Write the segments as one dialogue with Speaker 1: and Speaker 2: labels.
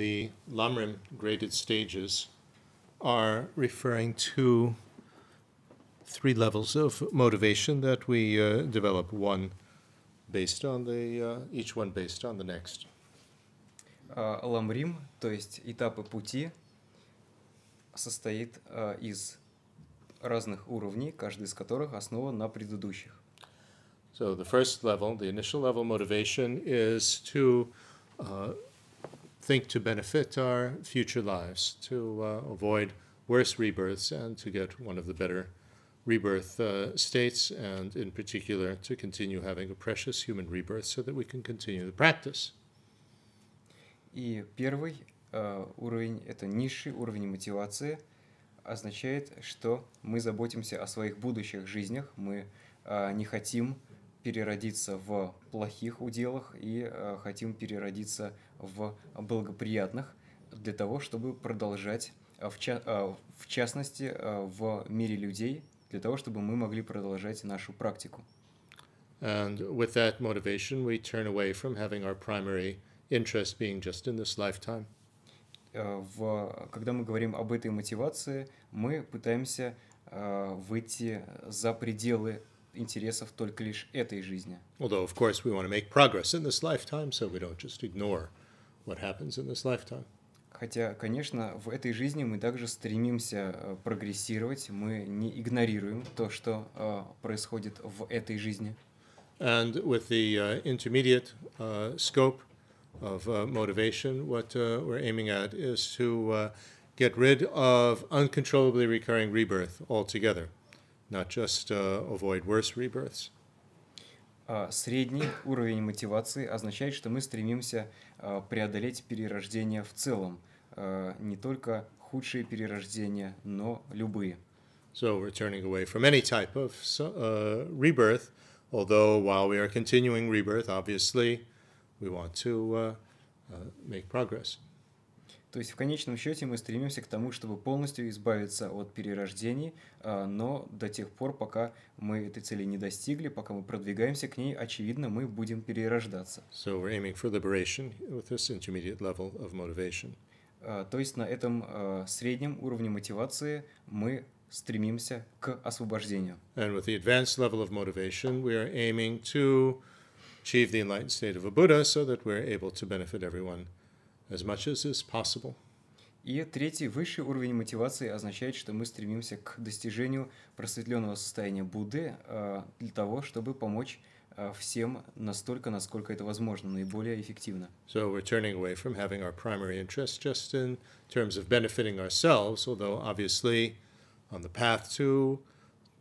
Speaker 1: the Lamrim graded stages are referring to three levels of motivation that we uh, develop one
Speaker 2: based on the uh, each one based on the next. Uh, то есть этапы пути, состоит uh, из разных уровней, каждый из которых основан на предыдущих. So the first
Speaker 1: level, the initial level motivation is to uh, think to benefit our future lives, to uh, avoid worse rebirths, and to get one of the better rebirth uh, states, and in particular, to continue having a
Speaker 2: precious human rebirth so that we can continue the practice. И первый uh, уровень, это низший уровень мотивации, означает, что мы заботимся о своих будущих жизнях, мы uh, не хотим uh, переродиться в плохих уделах и э, хотим переродиться в благоприятных для того, чтобы продолжать, э, в, ча- э, в частности, в мире людей, для того, чтобы мы могли продолжать нашу практику. And with
Speaker 1: that motivation, we turn away from having our primary interest being just in this lifetime.
Speaker 2: В, когда мы говорим об этой мотивации, мы пытаемся выйти за пределы интересов только лишь этой жизни.
Speaker 1: Although, of course, we want to make progress in this lifetime, so we don't just ignore what happens in this
Speaker 2: lifetime. Хотя, конечно, в этой жизни мы также стремимся прогрессировать, мы не игнорируем то, что uh, происходит в этой жизни. And
Speaker 1: with the uh, intermediate uh, scope of uh, motivation, what uh, we're aiming at is to uh, get rid of uncontrollably recurring rebirth altogether not just uh, avoid worse rebirths.
Speaker 2: Средний уровень мотивации означает, что мы стремимся преодолеть перерождение в целом, не только худшие перерождения, но любые.
Speaker 1: So we're turning away from any type of uh, rebirth, although while we are continuing rebirth, obviously, we want to uh, uh, make progress.
Speaker 2: То есть в конечном счете мы стремимся к тому, чтобы полностью избавиться от перерождений, а, но до тех пор, пока мы этой цели не достигли, пока мы продвигаемся к ней, очевидно, мы будем перерождаться. So we're aiming for liberation with this intermediate level of motivation. А, то есть на этом а, среднем уровне мотивации мы стремимся к освобождению.
Speaker 1: And with the advanced level of motivation, we are aiming to achieve the enlightened state of a Buddha so that we're able to benefit everyone as much as
Speaker 2: is possible. И третий, высший уровень мотивации означает, что мы стремимся к достижению просветленного состояния Будды э, для того, чтобы помочь э, всем настолько, насколько это возможно, наиболее эффективно.
Speaker 1: So we're turning away from having our primary interest just in terms of benefiting ourselves, although obviously on the path to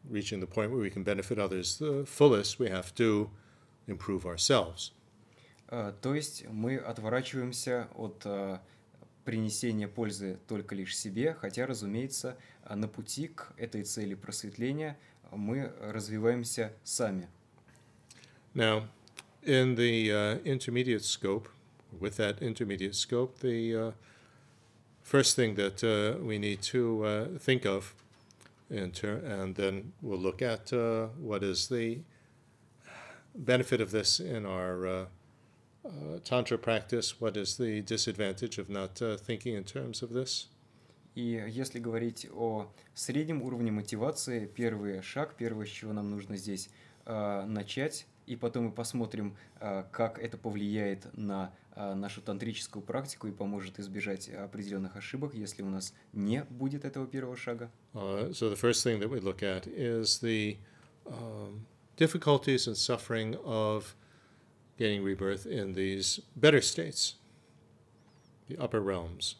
Speaker 1: reaching the point where we can benefit others the fullest, we have to improve ourselves.
Speaker 2: То есть мы отворачиваемся от принесения пользы только лишь себе, хотя, разумеется, на пути к этой цели просветления мы развиваемся сами. Now,
Speaker 1: in the uh, intermediate scope, with that intermediate scope, the uh, first thing that uh, we need to uh, think of, and then we'll look at uh, what is the benefit of this in our Uh, tantra practice, what is the disadvantage of
Speaker 2: not uh, thinking in terms of this? И если говорить о среднем уровне мотивации, первый шаг, первое, с чего нам нужно здесь э, начать, и потом мы посмотрим, э, как это повлияет на э, нашу тантрическую практику и поможет избежать определенных ошибок, если у нас не будет этого первого шага.
Speaker 1: Uh, um, difficulties suffering of gaining rebirth in these better states, the upper realms.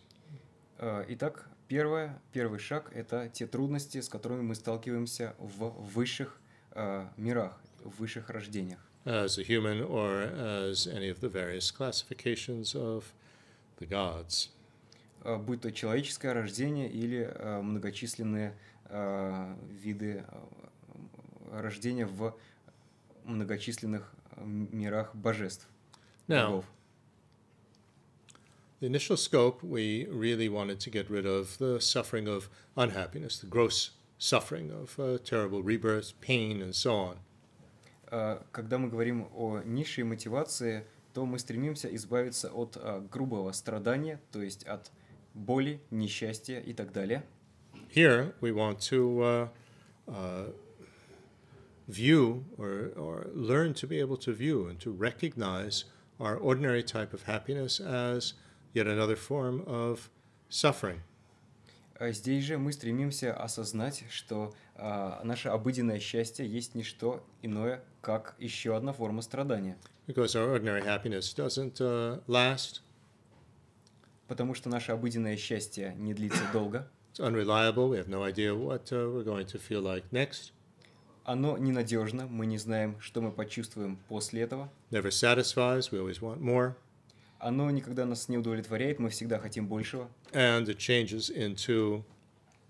Speaker 2: Э, итак, первое, первый шаг – это те трудности, с которыми мы сталкиваемся в высших э, мирах, в высших рождениях.
Speaker 1: As a human or as any of the various classifications of the gods.
Speaker 2: Э, будь то человеческое рождение или э, многочисленные э, виды э, рождения в многочисленных мирах божеств.
Speaker 1: Now, the initial scope, we really wanted to get rid of the suffering of unhappiness, the gross
Speaker 2: suffering of uh, terrible rebirth, pain, and so on. когда мы говорим о низшей мотивации, то мы стремимся избавиться от uh, грубого страдания, то есть от боли, несчастья и так далее. Here we want to uh,
Speaker 1: uh, view or, or learn to be able to view and to recognize our ordinary type of happiness as yet another form
Speaker 2: of suffering. Здесь же мы стремимся осознать, что э, наше обыденное счастье есть не что иное, как еще одна форма страдания.
Speaker 1: Because our ordinary happiness doesn't uh, last. Потому
Speaker 2: что наше обыденное счастье не длится долго. It's unreliable. We have no idea what uh, we're going to feel like next. Оно ненадежно, мы не знаем, что мы почувствуем после этого. Never satisfies, we always want more. Оно никогда нас не удовлетворяет, мы всегда хотим большего. And it changes into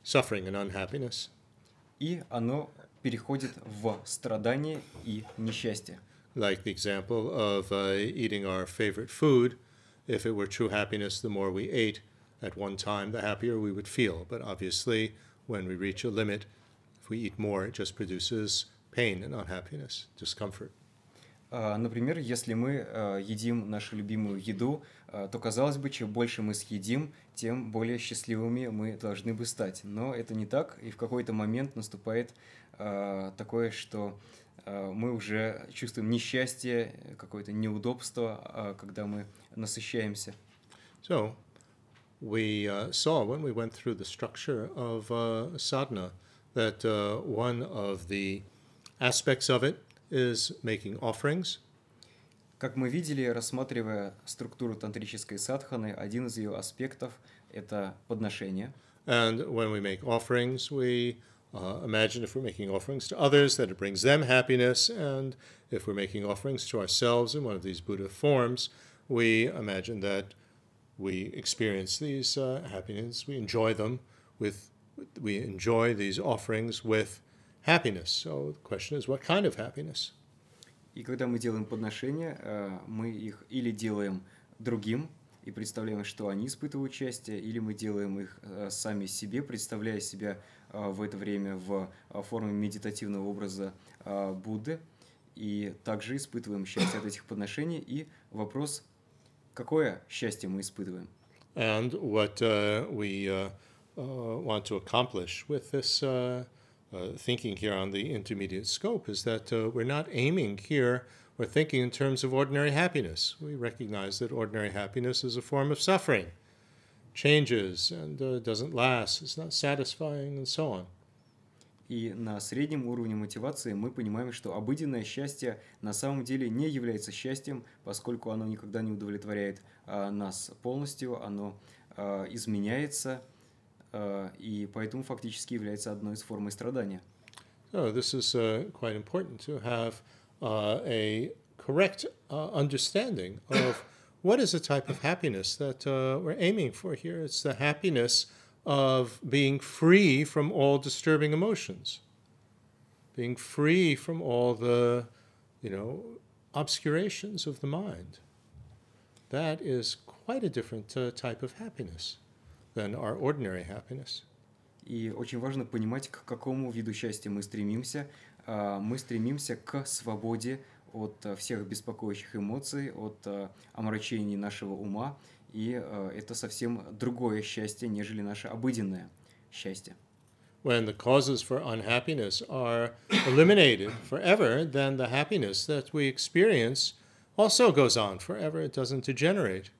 Speaker 2: suffering and unhappiness. И оно переходит в страдание и несчастье. Like
Speaker 1: the example of uh, eating our favorite food, if it were true happiness, the more we ate at one time, the happier we would feel. But obviously, when we reach a limit,
Speaker 2: we eat more, it just produces pain and unhappiness, discomfort. А, например, если мы э, едим нашу любимую еду, э, то казалось бы, чем больше мы съедим, тем более счастливыми мы должны бы стать. Но это не так, и в какой-то момент наступает э, такое, что мы уже чувствуем несчастье, какое-то неудобство, а, когда мы насыщаемся. So,
Speaker 1: we uh, saw when we went through the structure of uh, sadhana – that
Speaker 2: uh, one of the aspects of it is making offerings. Как мы видели, рассматривая структуру тантрической садханы, один из ее аспектов – это подношение.
Speaker 1: And when we make offerings, we uh, imagine if we're making offerings to others that it brings them happiness, and if we're making offerings to ourselves in one of these Buddha forms, we imagine that we experience these uh, happiness, we enjoy them with we enjoy these offerings
Speaker 2: with happiness. So the question is, what kind of happiness? И когда мы делаем подношения, э, мы их или делаем другим и представляем, что они испытывают счастье, или мы делаем их э, сами себе, представляя себя э, в это время в форме медитативного образа Будды, и также испытываем счастье от этих подношений. И вопрос, какое счастье мы испытываем?
Speaker 1: And what uh, we uh, Uh, want to accomplish with this uh, uh, thinking here on the intermediate scope is that we're not aiming here we're thinking in terms of ordinary happiness. We recognize that ordinary happiness is a form of suffering,
Speaker 2: changes and uh, doesn't last, it's not satisfying, and so on. И на среднем уровне мотивации мы понимаем, что обыденное счастье на самом деле не является счастьем, поскольку оно никогда не удовлетворяет а, нас полностью, оно а, изменяется, Э, и поэтому фактически является одной из форм страдания.
Speaker 1: Oh, this is uh, quite important to have uh, a correct uh, understanding of what is the type of happiness that uh, we're aiming for here. It's the happiness of being free from all disturbing emotions, being free from all the, you know, obscurations of the mind. That is quite a different uh, type of
Speaker 2: happiness. than our ordinary happiness. И очень важно понимать, к какому виду счастья мы стремимся. А, мы стремимся к свободе от а, всех беспокоящих эмоций, от а, омрачений нашего ума. И это совсем другое счастье, нежели наше обыденное счастье.
Speaker 1: When the causes for unhappiness are eliminated forever, then the happiness that we experience
Speaker 2: also goes on forever. It doesn't degenerate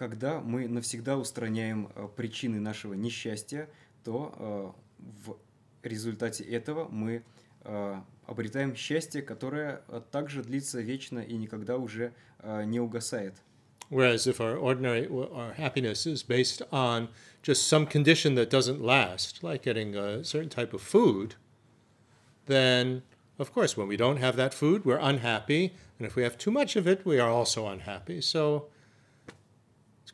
Speaker 2: когда мы навсегда устраняем причины нашего несчастья, то в результате этого мы обретаем счастье, которое также длится вечно и никогда уже не угасает.
Speaker 1: Whereas if our ordinary our happiness is based on just some condition that doesn't last, like getting a certain type of food, then of course when we don't have that food, we're unhappy, and if we have too much of it, we are also unhappy. So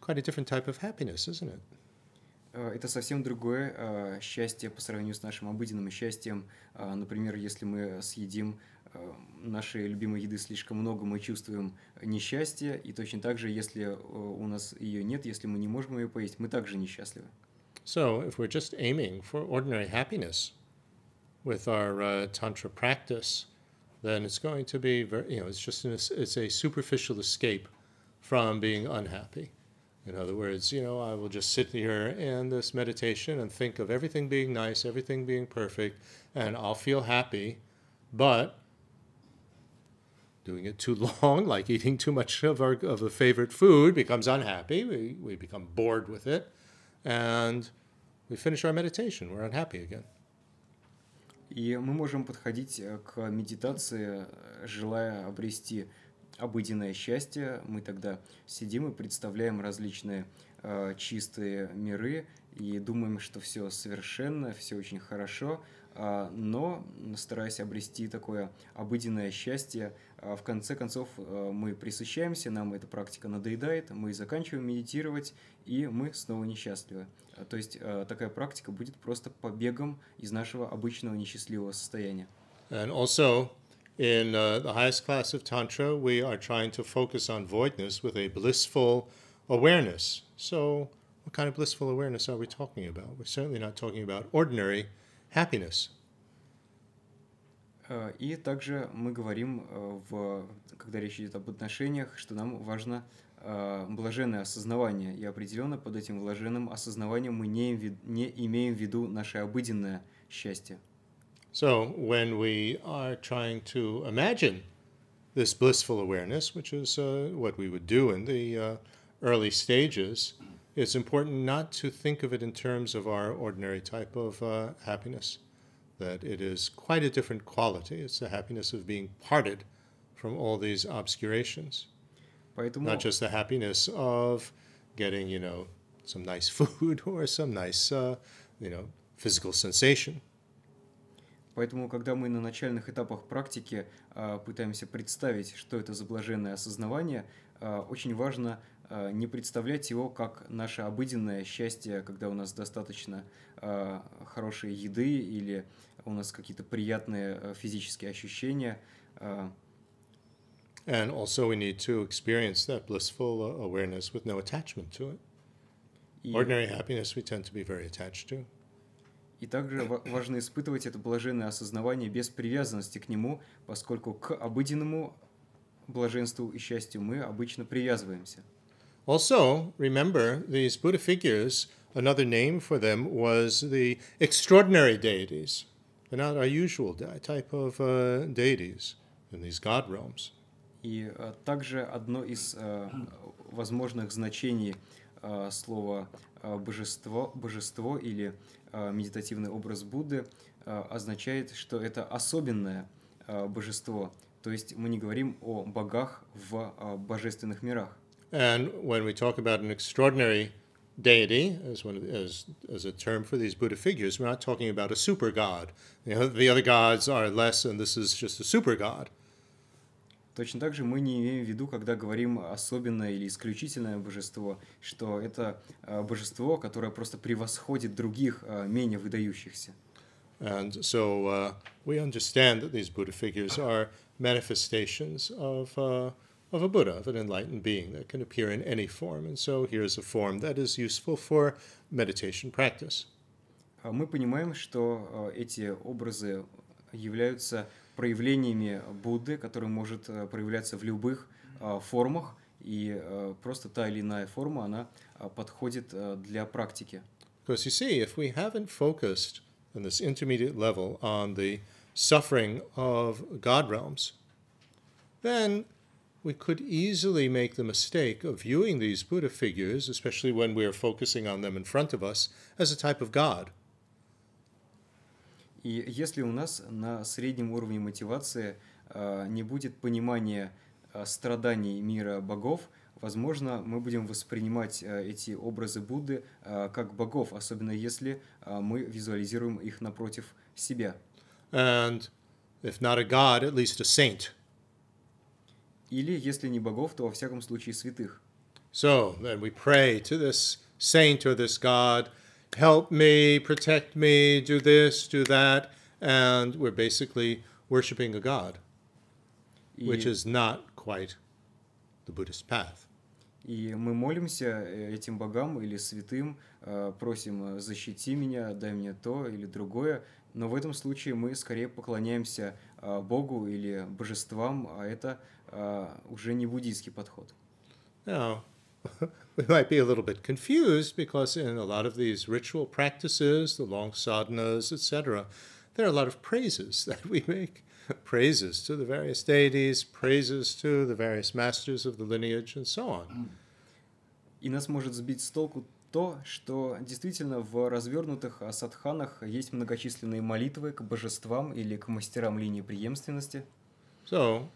Speaker 1: quite a different type of happiness, isn't it?
Speaker 2: Э, это совсем другое э, счастье по сравнению с нашим обыденным счастьем. Э, например, если мы съедим э, нашей любимой еды слишком много, мы чувствуем несчастье. И точно так же, если э, у нас ее нет, если мы не можем ее поесть, мы также несчастливы.
Speaker 1: So, if we're just aiming for ordinary happiness with our uh, tantra practice, then it's going to be very, you know, it's just an, it's a superficial escape from being unhappy. In other words, you know, I will just sit here in this meditation and think of everything being nice, everything being perfect, and I'll feel happy. But doing it too long, like eating too much of our of a favorite food, becomes unhappy. We, we
Speaker 2: become bored with it, and we finish our meditation. We're unhappy again. И мы можем подходить э, к медитации, э, желая обрести обыденное счастье. Мы тогда сидим и представляем различные э, чистые миры и думаем, что все совершенно, все очень хорошо, э, но стараясь обрести такое обыденное счастье, э, в конце концов э, мы присыщаемся, нам эта практика надоедает, мы заканчиваем медитировать, и мы снова несчастливы. А, то есть э, такая практика будет просто побегом из нашего обычного несчастливого состояния.
Speaker 1: And also, In uh, the highest class of Tantra, we are trying to focus on voidness with a blissful awareness. So, what kind of blissful awareness are we talking about? We're certainly not talking about ordinary happiness.
Speaker 2: Э, и также мы говорим, э, в, когда речь идет об отношениях, что нам важно э, блаженное осознавание. И определенно под этим блаженным осознаванием мы не, не имеем в виду наше обыденное счастье. So when we are trying to imagine
Speaker 1: this blissful awareness, which is uh, what we would do in the uh, early stages, it's important not to think of it in terms of our ordinary type of uh, happiness, that it is quite a different quality. It's the happiness of being parted from all these obscurations. Поэтому... Not just the happiness of getting, you know, some nice food or some nice, uh, you know, physical sensation.
Speaker 2: Поэтому, когда мы на начальных этапах практики а, пытаемся представить, что это за блаженное осознавание, а, очень важно а, не представлять его как наше обыденное счастье, когда у нас достаточно хорошей еды или у нас какие-то приятные физические ощущения. And
Speaker 1: also we need to experience that blissful uh, awareness with no attachment to it.
Speaker 2: Ordinary happiness we tend to be very attached to. И также важно испытывать это блаженное осознавание без привязанности к нему, поскольку к обыденному блаженству и счастью мы обычно привязываемся. Also, remember,
Speaker 1: these Buddha figures, another name for them was the extraordinary deities.
Speaker 2: They're not our usual type of uh, deities in these god realms. И uh, также одно из uh, возможных значений э, слова божество, божество или uh, Э, медитативный образ Будды э, означает, что это особенное э, божество. То есть мы не говорим о богах в божественных мирах.
Speaker 1: And when we talk about an extraordinary deity as, one, as, as a term for these Buddha figures, we're not talking about a super god. You know, the other gods are less, and this is just a super god.
Speaker 2: Точно так же мы не имеем в виду, когда говорим особенное или исключительное божество, что это божество, которое просто превосходит других, менее выдающихся.
Speaker 1: And so uh, we understand that these Buddha figures are manifestations of, uh, of a Buddha, of an enlightened being that can appear in any form. And so here's a form
Speaker 2: that is useful for meditation practice. Мы понимаем, что эти образы являются проявлениями Будды, который может э, проявляться в любых э, формах, и э, просто та или иная форма, она подходит для практики. Because you see, if we haven't focused on this intermediate
Speaker 1: level on the suffering of God realms, then we could easily make the mistake of viewing these Buddha figures, especially
Speaker 2: when we are focusing on them in front of us, as a type of God. И если у нас на среднем уровне мотивации а, не будет понимания а, страданий мира богов, возможно, мы будем воспринимать а, эти образы Будды как богов, особенно если мы визуализируем их напротив себя.
Speaker 1: And if not a god, at least a saint.
Speaker 2: Или, если не богов, то во всяком случае святых.
Speaker 1: So, then we pray to this saint or this god – help me, protect me, do this, do that. And we're basically worshiping a god, и... which is
Speaker 2: not quite the Buddhist path. И мы молимся э, этим богам или святым, э, просим э, «защити меня», «дай мне то» или другое, но в этом случае мы скорее поклоняемся богу или божествам, а это уже не буддийский подход.
Speaker 1: No. we might be a little bit confused because in a lot of these ritual practices, the long sadhanas, etc., there are a lot of praises that we make praises to the various deities, praises
Speaker 2: to the various masters of the lineage, and so on. Mm. И нас может сбить с толку то, что действительно в развернутых садханах есть многочисленные молитвы к божествам или к мастерам линии преемственности. So,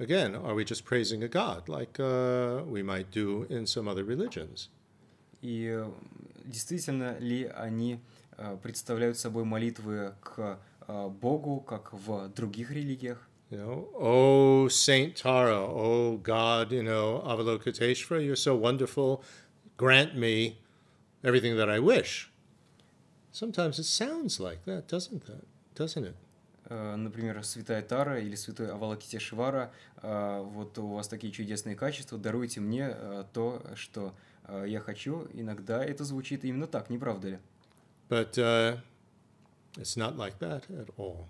Speaker 1: Again, are we just praising a god like uh, we might do in some other religions?
Speaker 2: И э, действительно ли они э, представляют собой молитвы к э, Богу, как в других религиях? You know,
Speaker 1: oh Saint Tara, oh God, you know, Avalokiteshvara, you're so wonderful. Grant me everything that I wish. Sometimes it sounds like that, doesn't that?
Speaker 2: Doesn't it? Э, например, Святая Тара или Святой Авалакитешвара, э, вот у вас такие чудесные качества, даруйте мне э, то, что я хочу. Иногда это звучит именно так, не правда ли? But uh, it's not like that at all.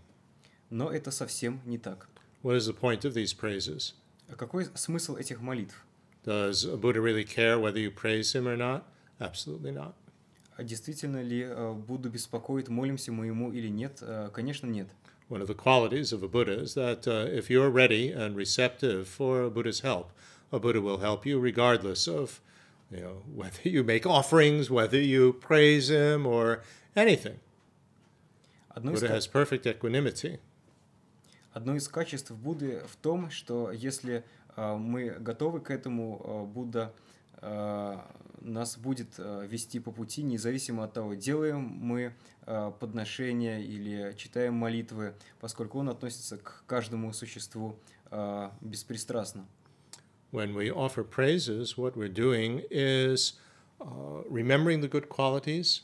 Speaker 2: Но это совсем не так. What is the point of these praises? А Какой смысл этих
Speaker 1: молитв? Does Buddha really care whether you praise him or not?
Speaker 2: Absolutely not. А Действительно ли Будду беспокоит, молимся мы ему или нет? Конечно, нет. One of
Speaker 1: the qualities of a Buddha is that uh, if you're ready and receptive for a Buddha's help, a Buddha will help you regardless of you know, whether you make offerings, whether you praise him or anything. Одно Buddha has perfect equanimity.
Speaker 2: Одно из качеств Будды в том, что если мы готовы к этому, Будда нас будет вести по пути, независимо от того, делаем мы подношения или читаем молитвы, поскольку он относится к каждому существу беспристрастно.
Speaker 1: When we offer praises, what we're doing is remembering the good qualities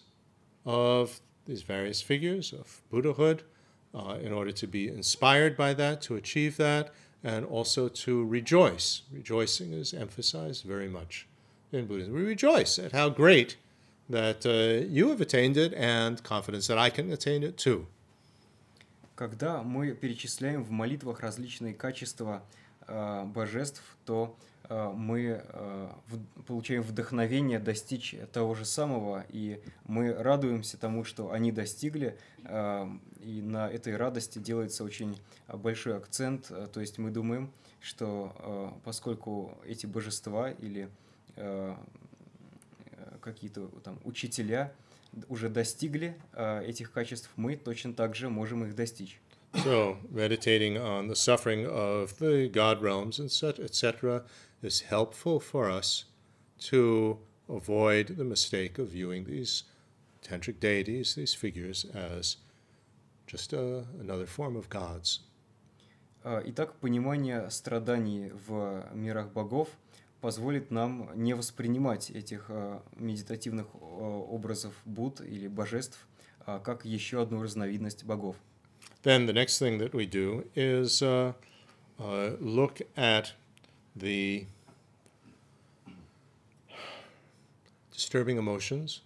Speaker 1: of these various figures of Buddhahood in order to be inspired by that, to achieve that, and also to rejoice. Rejoicing is emphasized very much in Buddhism. We rejoice at how great that uh, you have attained it and confidence that I can attain it too.
Speaker 2: Когда мы перечисляем в молитвах различные качества э, божеств, то э, мы э, в, получаем вдохновение достичь того же самого, и мы радуемся тому, что они достигли, э, и на этой радости делается очень большой акцент, э, то есть мы думаем, что э, поскольку эти божества или э, какие-то там учителя уже достигли этих качеств, мы точно так же можем их достичь.
Speaker 1: So, meditating on the suffering of the God realms, and such etc., is helpful for us to avoid the mistake of viewing these tantric deities, these figures, as
Speaker 2: just a, another form of gods. Итак, понимание страданий в мирах богов – позволит нам не воспринимать этих э, медитативных э, образов Буд или божеств а, как еще одну разновидность богов.
Speaker 1: Then the next thing that we do is uh, uh, look at the
Speaker 2: disturbing emotions.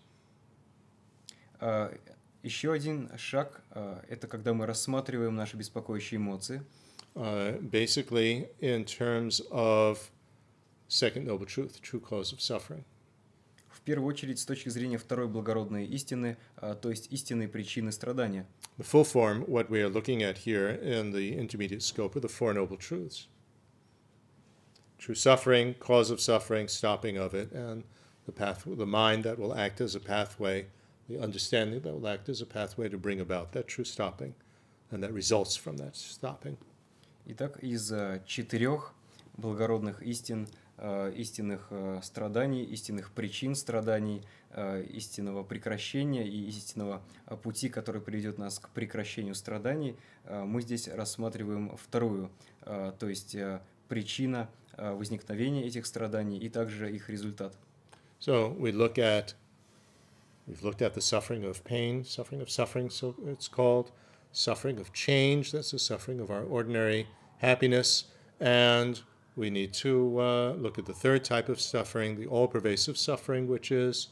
Speaker 2: Uh, а, еще один шаг uh, – это когда мы рассматриваем наши беспокоящие эмоции. Uh, basically, in terms of Second noble truth, true cause of suffering. В первую очередь, с точки зрения второй благородной истины, то есть истинной причины страдания.
Speaker 1: The full form, what we are looking at here in the intermediate scope, are the Four Noble Truths. True suffering, cause of suffering, stopping of it, and the path, the mind that will act as a pathway, the understanding that will act as a pathway to bring about that true stopping, and that results from that
Speaker 2: stopping. Итак, из четырех благородных истин – Э, истинных э, страданий, истинных причин страданий, э, истинного прекращения и истинного пути, который приведет нас к прекращению страданий, мы здесь рассматриваем вторую, то есть причина возникновения этих страданий и также их результат. So we look at we've looked at the suffering of pain, suffering of suffering, so it's called
Speaker 1: suffering of change. That's the suffering of our ordinary happiness and we need to uh, look at the third type of suffering, the all pervasive suffering, which is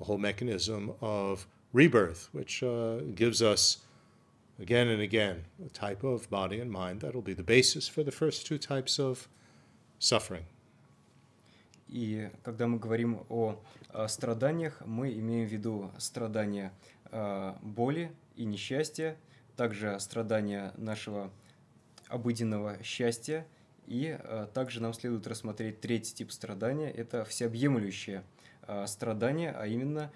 Speaker 1: a whole mechanism of rebirth, which uh, gives us again and again a type of body and mind that'll be the basis for the first two types of suffering.
Speaker 2: И когда мы говорим о, о э, страданиях, мы имеем в виду страдания э, боли и несчастья, также страдания нашего обыденного счастья – И также нам следует рассмотреть третий тип страдания – это всеобъемлющее страдание, а именно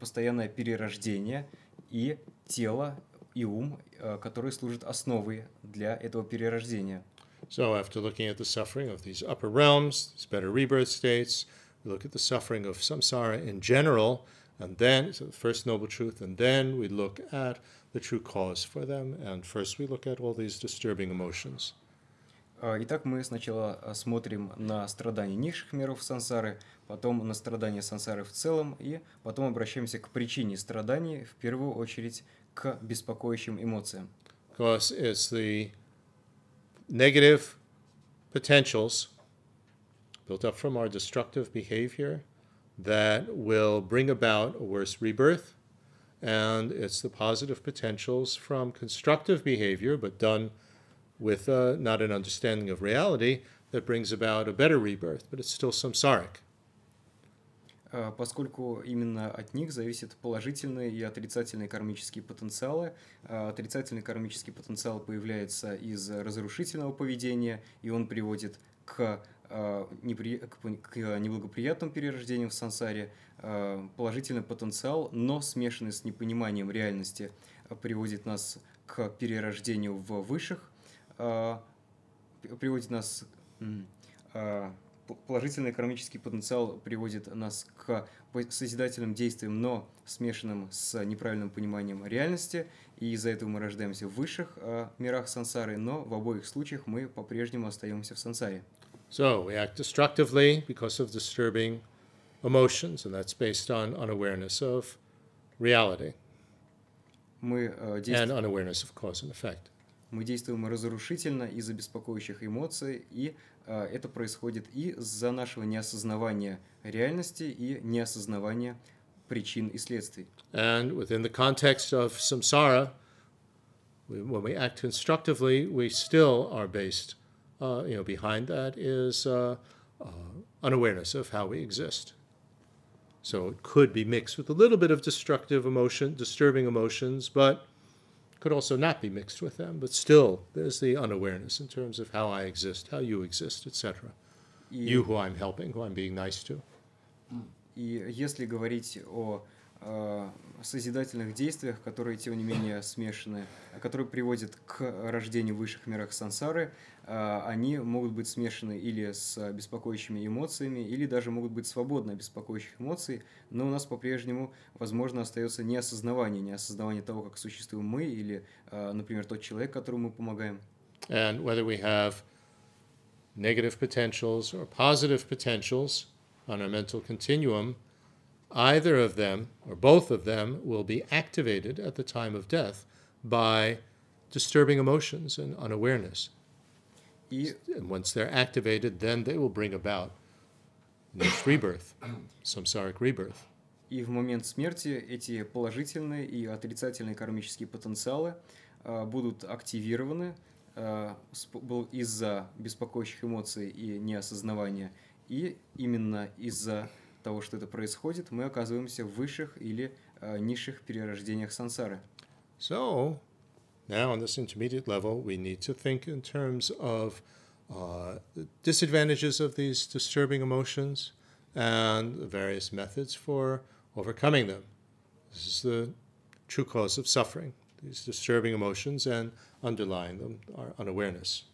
Speaker 2: постоянное перерождение и тело, и ум, которые служат основой для этого перерождения. So after looking
Speaker 1: at the suffering of these upper realms, these better rebirth states, we look at the suffering of samsara in general, and then, so the first noble truth, and then we look at the true
Speaker 2: cause for them, and first we look at all these disturbing emotions. Итак, мы сначала смотрим на страдания низших миров сансары, потом на страдания сансары в целом, и потом обращаемся к причине страданий, в первую очередь к беспокоящим эмоциям.
Speaker 1: Because it's the negative potentials built up from our destructive behavior that will bring about a worse rebirth. And it's the positive potentials from constructive behavior, but done with uh, not an understanding of reality
Speaker 2: that brings about
Speaker 1: a better rebirth, but it's still samsaric.
Speaker 2: Э, поскольку именно от них зависят положительные и отрицательные кармические потенциалы. Э, отрицательный кармический потенциал появляется из разрушительного поведения, и он приводит к э, непри... к неблагоприятным перерождениям в сансаре, положительный потенциал, но смешанный с непониманием реальности, приводит нас к перерождению в высших а, приводит нас а, положительный экономический потенциал приводит нас к созидательным действиям, но смешанным с неправильным пониманием реальности, и из-за этого мы рождаемся в высших э, мирах сансары, но в обоих случаях мы по-прежнему остаемся в сансаре.
Speaker 1: So we act destructively because of disturbing emotions, and that's based on unawareness of reality.
Speaker 2: Мы, э, действ... And unawareness of cause and effect мы действуем разрушительно из-за беспокоящих эмоций, и э, это происходит из-за нашего неосознавания реальности и неосознавания причин и следствий.
Speaker 1: And within the context of samsara, we, when we act constructively, we still are based, uh, you know, behind that is uh, uh, unawareness of how we exist. So it could be mixed with a little bit of destructive emotion, disturbing emotions, but could also not be mixed with them, but still there's the unawareness in terms of how I exist, how you exist, etc. You who I'm helping, who I'm being nice to.
Speaker 2: И если говорить о Э, созидательных действиях, которые, тем не менее, смешаны, которые приводят к рождению в высших мирах сансары, э, они могут быть смешаны или с беспокоящими эмоциями, или даже могут быть свободны от беспокоящих эмоций, но у нас по-прежнему, возможно, остается неосознавание, неосознавание того, как существуем мы, или, э, например, тот человек, которому мы помогаем.
Speaker 1: And whether we have negative potentials or positive potentials on our mental continuum – Either of them, or both of them, will be activated at the time of death by disturbing emotions and unawareness. You, and once they're activated, then they will bring about this rebirth, samsaric rebirth.
Speaker 2: И в момент смерти эти положительные и отрицательные кармические потенциалы э, будут активированы э, из-за беспокоящих эмоций и неосознавания, и именно из-за э, того, что это происходит, мы оказываемся в высших или э, низших перерождениях сансары. So,
Speaker 1: now on this intermediate level, we need to think in terms of uh, disadvantages of these disturbing emotions and various methods for overcoming them. This is the true cause of suffering, these disturbing
Speaker 2: emotions, and underlying them are unawareness.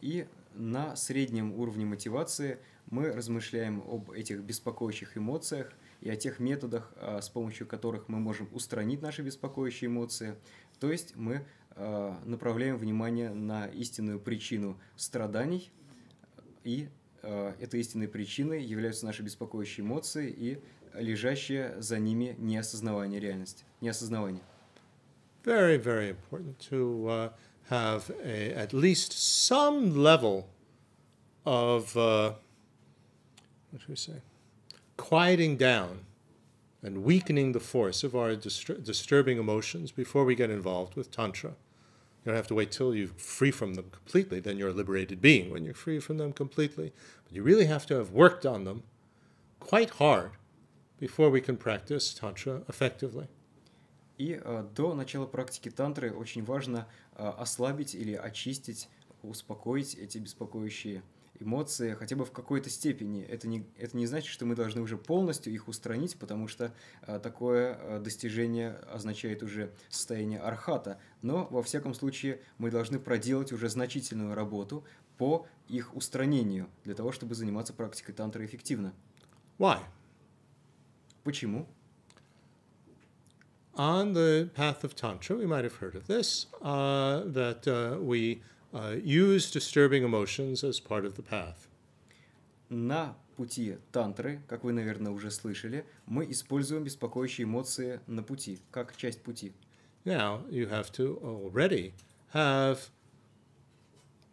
Speaker 2: И на среднем уровне мотивации – мы размышляем об этих беспокоящих эмоциях и о тех методах, а, с помощью которых мы можем устранить наши беспокоящие эмоции. То есть мы а, направляем внимание на истинную причину страданий, и а, этой истинной причиной являются наши беспокоящие эмоции и лежащее за ними неосознавание реальности, неосознавание. Very, very important to uh, have a, at least some level
Speaker 1: of uh, what should we say? Quieting down and weakening the force of our disturbing emotions before we get involved with Tantra. You don't have to wait till you're free from them completely, then you're a liberated being when you're free from them completely. But you really have to have worked on them quite hard before we can practice Tantra effectively.
Speaker 2: И э, до начала практики тантры очень важно э, ослабить или очистить, успокоить эти беспокоящие эмоции хотя бы в какой-то степени. Это не, это не значит, что мы должны уже полностью их устранить, потому что а, такое а, достижение означает уже состояние архата. Но, во всяком случае, мы должны проделать уже значительную работу по их устранению, для того, чтобы заниматься практикой тантра эффективно. Why? Почему? On the path of Tantra, we might have heard
Speaker 1: of this, uh, that uh, we Uh, use disturbing emotions as part
Speaker 2: of the path. На пути тантры, как вы, наверное, уже слышали, мы используем беспокоящие эмоции на пути, как часть пути.
Speaker 1: Now you have to already have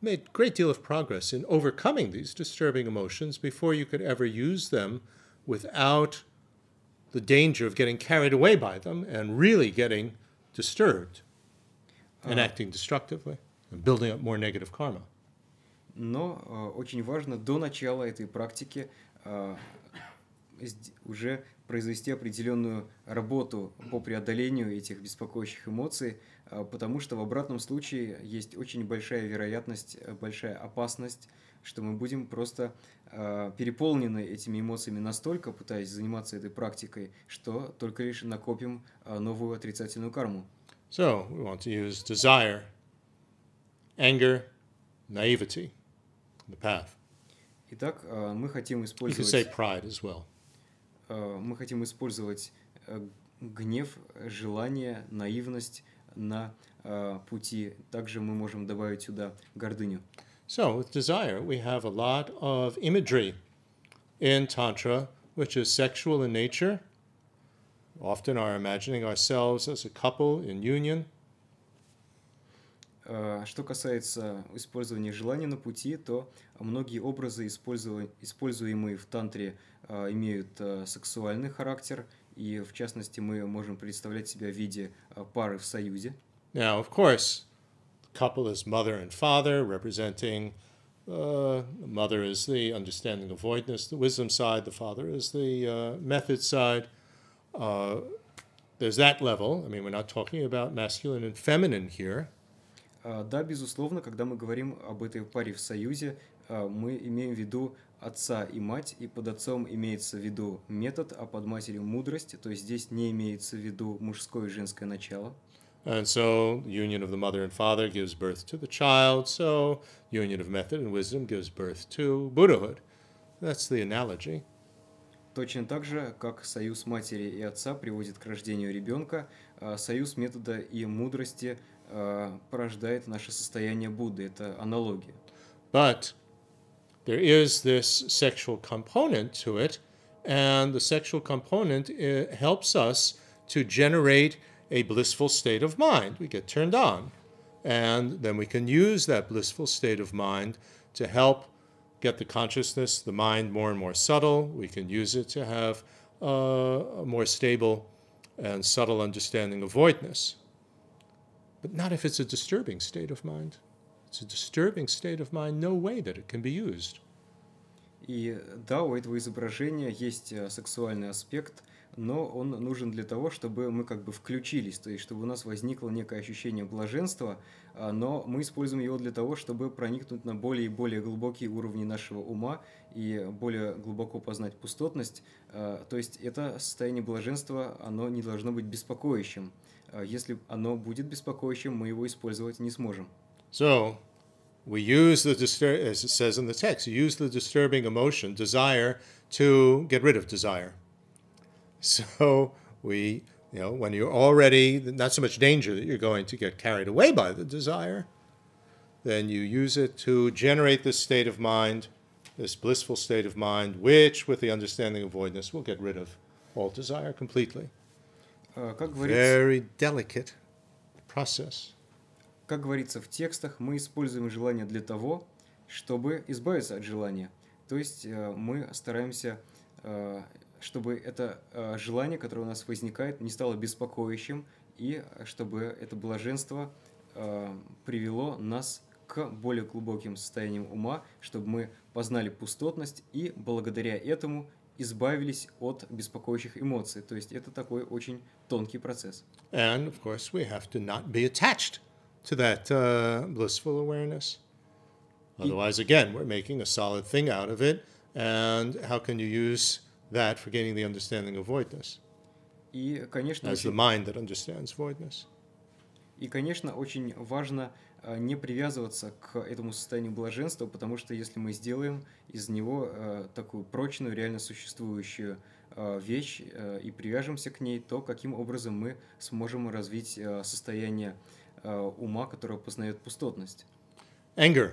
Speaker 1: made great deal of progress in overcoming these disturbing emotions before you could ever use them without the danger of getting carried away by them and really getting disturbed and uh, acting destructively. building up more negative karma.
Speaker 2: Но э, очень важно до начала этой практики э, уже произвести определенную работу по преодолению этих беспокоящих эмоций, э, потому что в обратном случае есть очень большая вероятность, э, большая опасность, что мы будем просто э, переполнены этими эмоциями настолько, пытаясь заниматься этой практикой, что только лишь накопим новую отрицательную карму. So, we want
Speaker 1: to use desire anger, naivety, the path.
Speaker 2: Итак, э, э, мы хотим использовать... You can say pride as well. Мы хотим использовать гнев, желание, наивность на э, пути. Также мы можем добавить сюда гордыню. So, with desire, we
Speaker 1: have a lot of imagery in Tantra, which is sexual in nature. Often are imagining ourselves as a couple in union –
Speaker 2: Что касается использования желания на пути, то многие образы, используемые в тантре, имеют сексуальный характер, и в частности мы можем представлять себя в виде пары в союзе.
Speaker 1: Now, of course, couple is mother and father, representing uh, mother is the understanding of voidness, the wisdom side, the father is the uh, method side. Uh, there's that level. I mean, we're not talking about masculine and
Speaker 2: feminine here. А, да, безусловно, когда мы говорим об этой паре в Союзе, а, мы имеем в виду отца и мать, и под отцом имеется в виду метод, а под матерью мудрость, то есть здесь не имеется в виду мужское и женское начало.
Speaker 1: And so, union of the mother and father gives birth to the child, so union of method and wisdom gives birth to Buddhahood. That's
Speaker 2: the analogy. Точно так же, как союз матери и отца приводит к рождению ребенка, а, союз метода и мудрости – Э, порождает наше состояние Будды. Это аналогия. But
Speaker 1: there is this sexual component to it, and the sexual component uh, helps us to generate a blissful state of mind. We get turned on, and then we can use that blissful state of mind to help get the consciousness, the mind more and more subtle. We can use it to have uh, a more stable and subtle understanding of voidness. but not if it's a disturbing state of mind. It's a disturbing state of mind, no way that it can be
Speaker 2: used. И да, у этого изображения есть э, сексуальный аспект, но он нужен для того, чтобы мы как бы включились, то есть чтобы у нас возникло некое ощущение блаженства, а, но мы используем его для того, чтобы проникнуть на более и более глубокие уровни нашего ума и более глубоко познать пустотность. А, то есть это состояние блаженства, оно не должно быть беспокоящим. Если оно будет беспокоящим, мы его использовать не сможем.
Speaker 1: So, we use the as it says in the text, use the disturbing emotion, desire, to get rid of desire. So we, you know, when you're already not so much danger that you're going to get carried away by the desire, then you use it to generate this state of mind, this blissful state of mind, which, with the understanding of voidness, will get rid of all desire completely. Э, как говорится...
Speaker 2: process. Как говорится в текстах, мы используем желание для того, чтобы избавиться от желания. То есть э, мы стараемся, э, чтобы это желание, которое у нас возникает, не стало беспокоящим, и чтобы это блаженство привело нас к более глубоким состояниям ума, чтобы мы познали пустотность и благодаря этому избавились от беспокоящих эмоций. То есть это такой очень тонкий процесс. And of course we have to not be attached
Speaker 1: to that uh, blissful awareness. Otherwise, again, we're making a solid thing out of it. And how can you use that for gaining the understanding of voidness?
Speaker 2: И, конечно, As очень... the mind
Speaker 1: that understands voidness.
Speaker 2: И, конечно, очень важно uh, Э, не привязываться к этому состоянию блаженства, потому что если мы сделаем из него э, такую прочную, реально существующую э, вещь и привяжемся к ней, то каким образом мы сможем развить состояние ума, которое познает пустотность? Anger.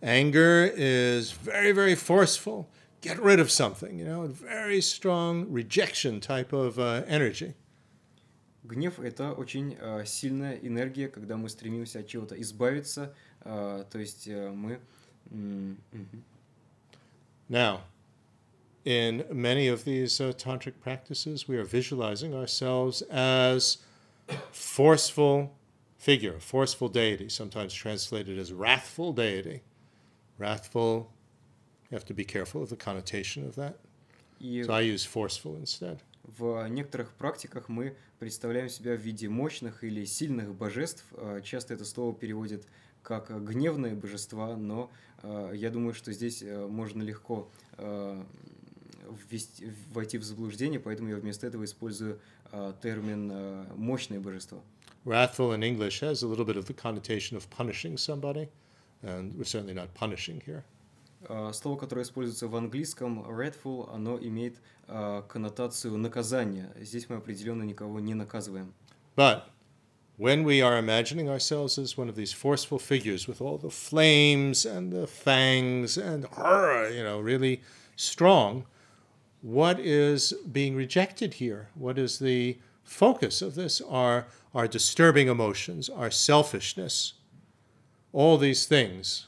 Speaker 2: Anger is
Speaker 1: very, very forceful. Get rid of something, you know, very strong rejection
Speaker 2: type of uh, energy. Гнев – это очень э, сильная энергия, когда мы стремимся от чего-то избавиться, э, то есть э, мы… Mm -hmm.
Speaker 1: Now, in many of these uh, tantric practices, we are visualizing ourselves as forceful figure, forceful deity, sometimes translated as wrathful deity. Wrathful,
Speaker 2: you have to be careful of the connotation of that. You. So I use forceful instead. в некоторых практиках мы представляем себя в виде мощных или сильных божеств. А, часто это слово переводит как гневные божества, но а, я думаю, что здесь э, можно легко а, ввести, войти в заблуждение, поэтому я вместо этого использую термин «мощное божество».
Speaker 1: Wrathful in English has a little bit of the connotation of punishing somebody, and we're certainly not punishing here.
Speaker 2: Э, слово, которое используется в английском «redful», оно имеет э, коннотацию наказания. Здесь мы определенно никого не наказываем. But when we are imagining
Speaker 1: ourselves as one of these forceful figures with all the flames and the fangs and, you know, really strong, what is being rejected here? What is the focus of this? Are our disturbing emotions, our selfishness, all these things –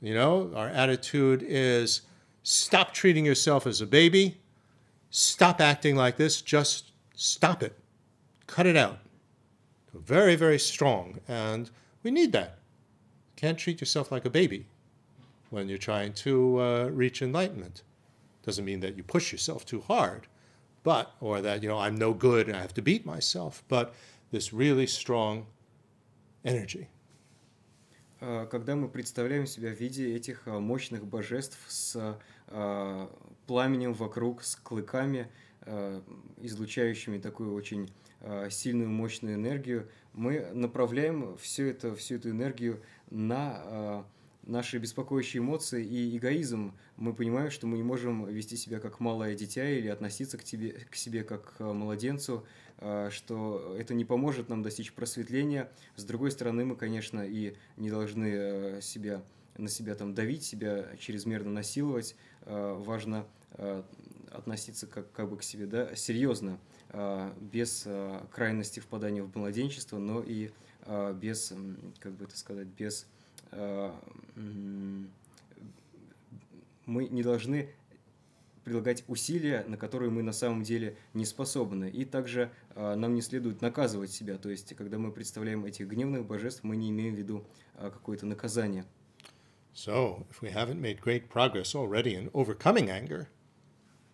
Speaker 1: you know, our attitude is stop treating yourself as a baby, stop acting like this, just stop it, cut it out. Very, very strong. And we need that. Can't treat yourself like a baby when you're trying to uh, reach enlightenment. Doesn't mean that you push yourself too hard, but, or that, you know, I'm no good and I have to beat myself, but this really strong energy.
Speaker 2: Э, когда мы представляем себя в виде этих э, мощных божеств с э, пламенем вокруг, с клыками, излучающими такую очень сильную, мощную энергию, мы направляем все это, всю эту энергию на наши беспокоящие эмоции и эгоизм. Мы понимаем, что мы не можем вести себя как малое дитя или относиться к, тебе, к себе как к младенцу, Э, что это не поможет нам достичь просветления. С другой стороны, мы, конечно, и не должны э, себя, на себя там давить, себя чрезмерно насиловать. Э, важно относиться как, как бы к себе да, серьезно, без крайности впадания в младенчество, но и без, как бы это сказать, без мы не должны прилагать усилия, на которые мы на самом деле не способны. И также нам не следует наказывать себя, то есть когда мы представляем этих гневных божеств, мы не имеем в виду какое-то наказание. So, if we haven't made great
Speaker 1: progress already in overcoming anger,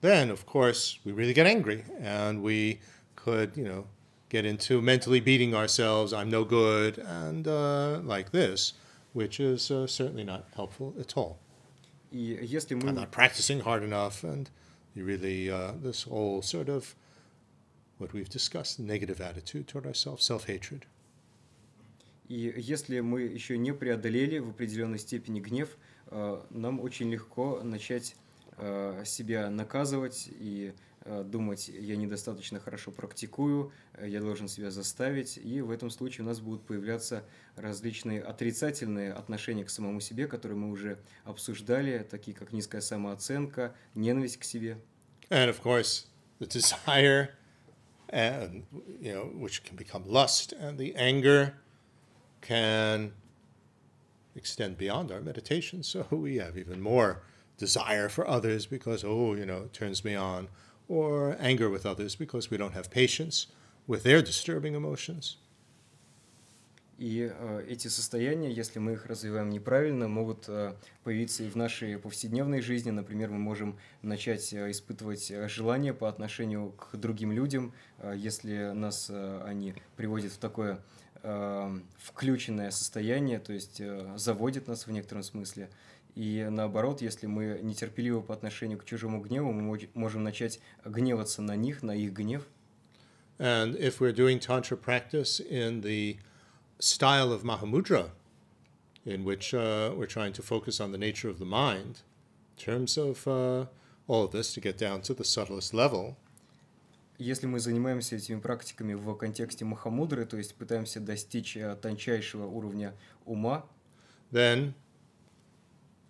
Speaker 1: then of course we really get angry and we could, you know, get into mentally beating ourselves, I'm no good, and uh, like this, which is uh, certainly not helpful at all. И если мы... I'm not practicing hard enough, and you really, uh, this whole sort of what we've discussed, negative attitude toward ourselves, self-hatred.
Speaker 2: И если мы еще не преодолели в определенной степени гнев, нам очень легко начать себя наказывать и Э, думать, я недостаточно хорошо практикую, э, я должен себя заставить, и в этом случае у нас будут появляться различные отрицательные отношения к самому себе, которые мы уже обсуждали, такие как низкая самооценка, ненависть к себе.
Speaker 1: And of course, the desire, and, you know, which can become lust, and the anger can extend beyond our meditation, so we have even more desire for others because, oh, you know, it turns me on or anger with others because we don't have patience with their disturbing emotions.
Speaker 2: И э, эти состояния, если мы их развиваем неправильно, могут э, появиться и в нашей повседневной жизни. Например, мы можем начать э, испытывать э, желание по отношению к другим людям, э, если нас э, они приводят в такое э, включенное состояние, то есть э, заводят нас в некотором смысле. Э, и наоборот, если мы нетерпеливы по отношению к чужому гневу, мы можем начать гневаться на них, на их гнев.
Speaker 1: And if we're doing tantra practice in the style of Mahamudra, in which uh, we're trying to focus on the nature of the mind,
Speaker 2: in terms of uh, all of this to get down to the subtlest level. Если мы занимаемся этими практиками в контексте Махамудры, то есть пытаемся достичь э, тончайшего уровня ума, then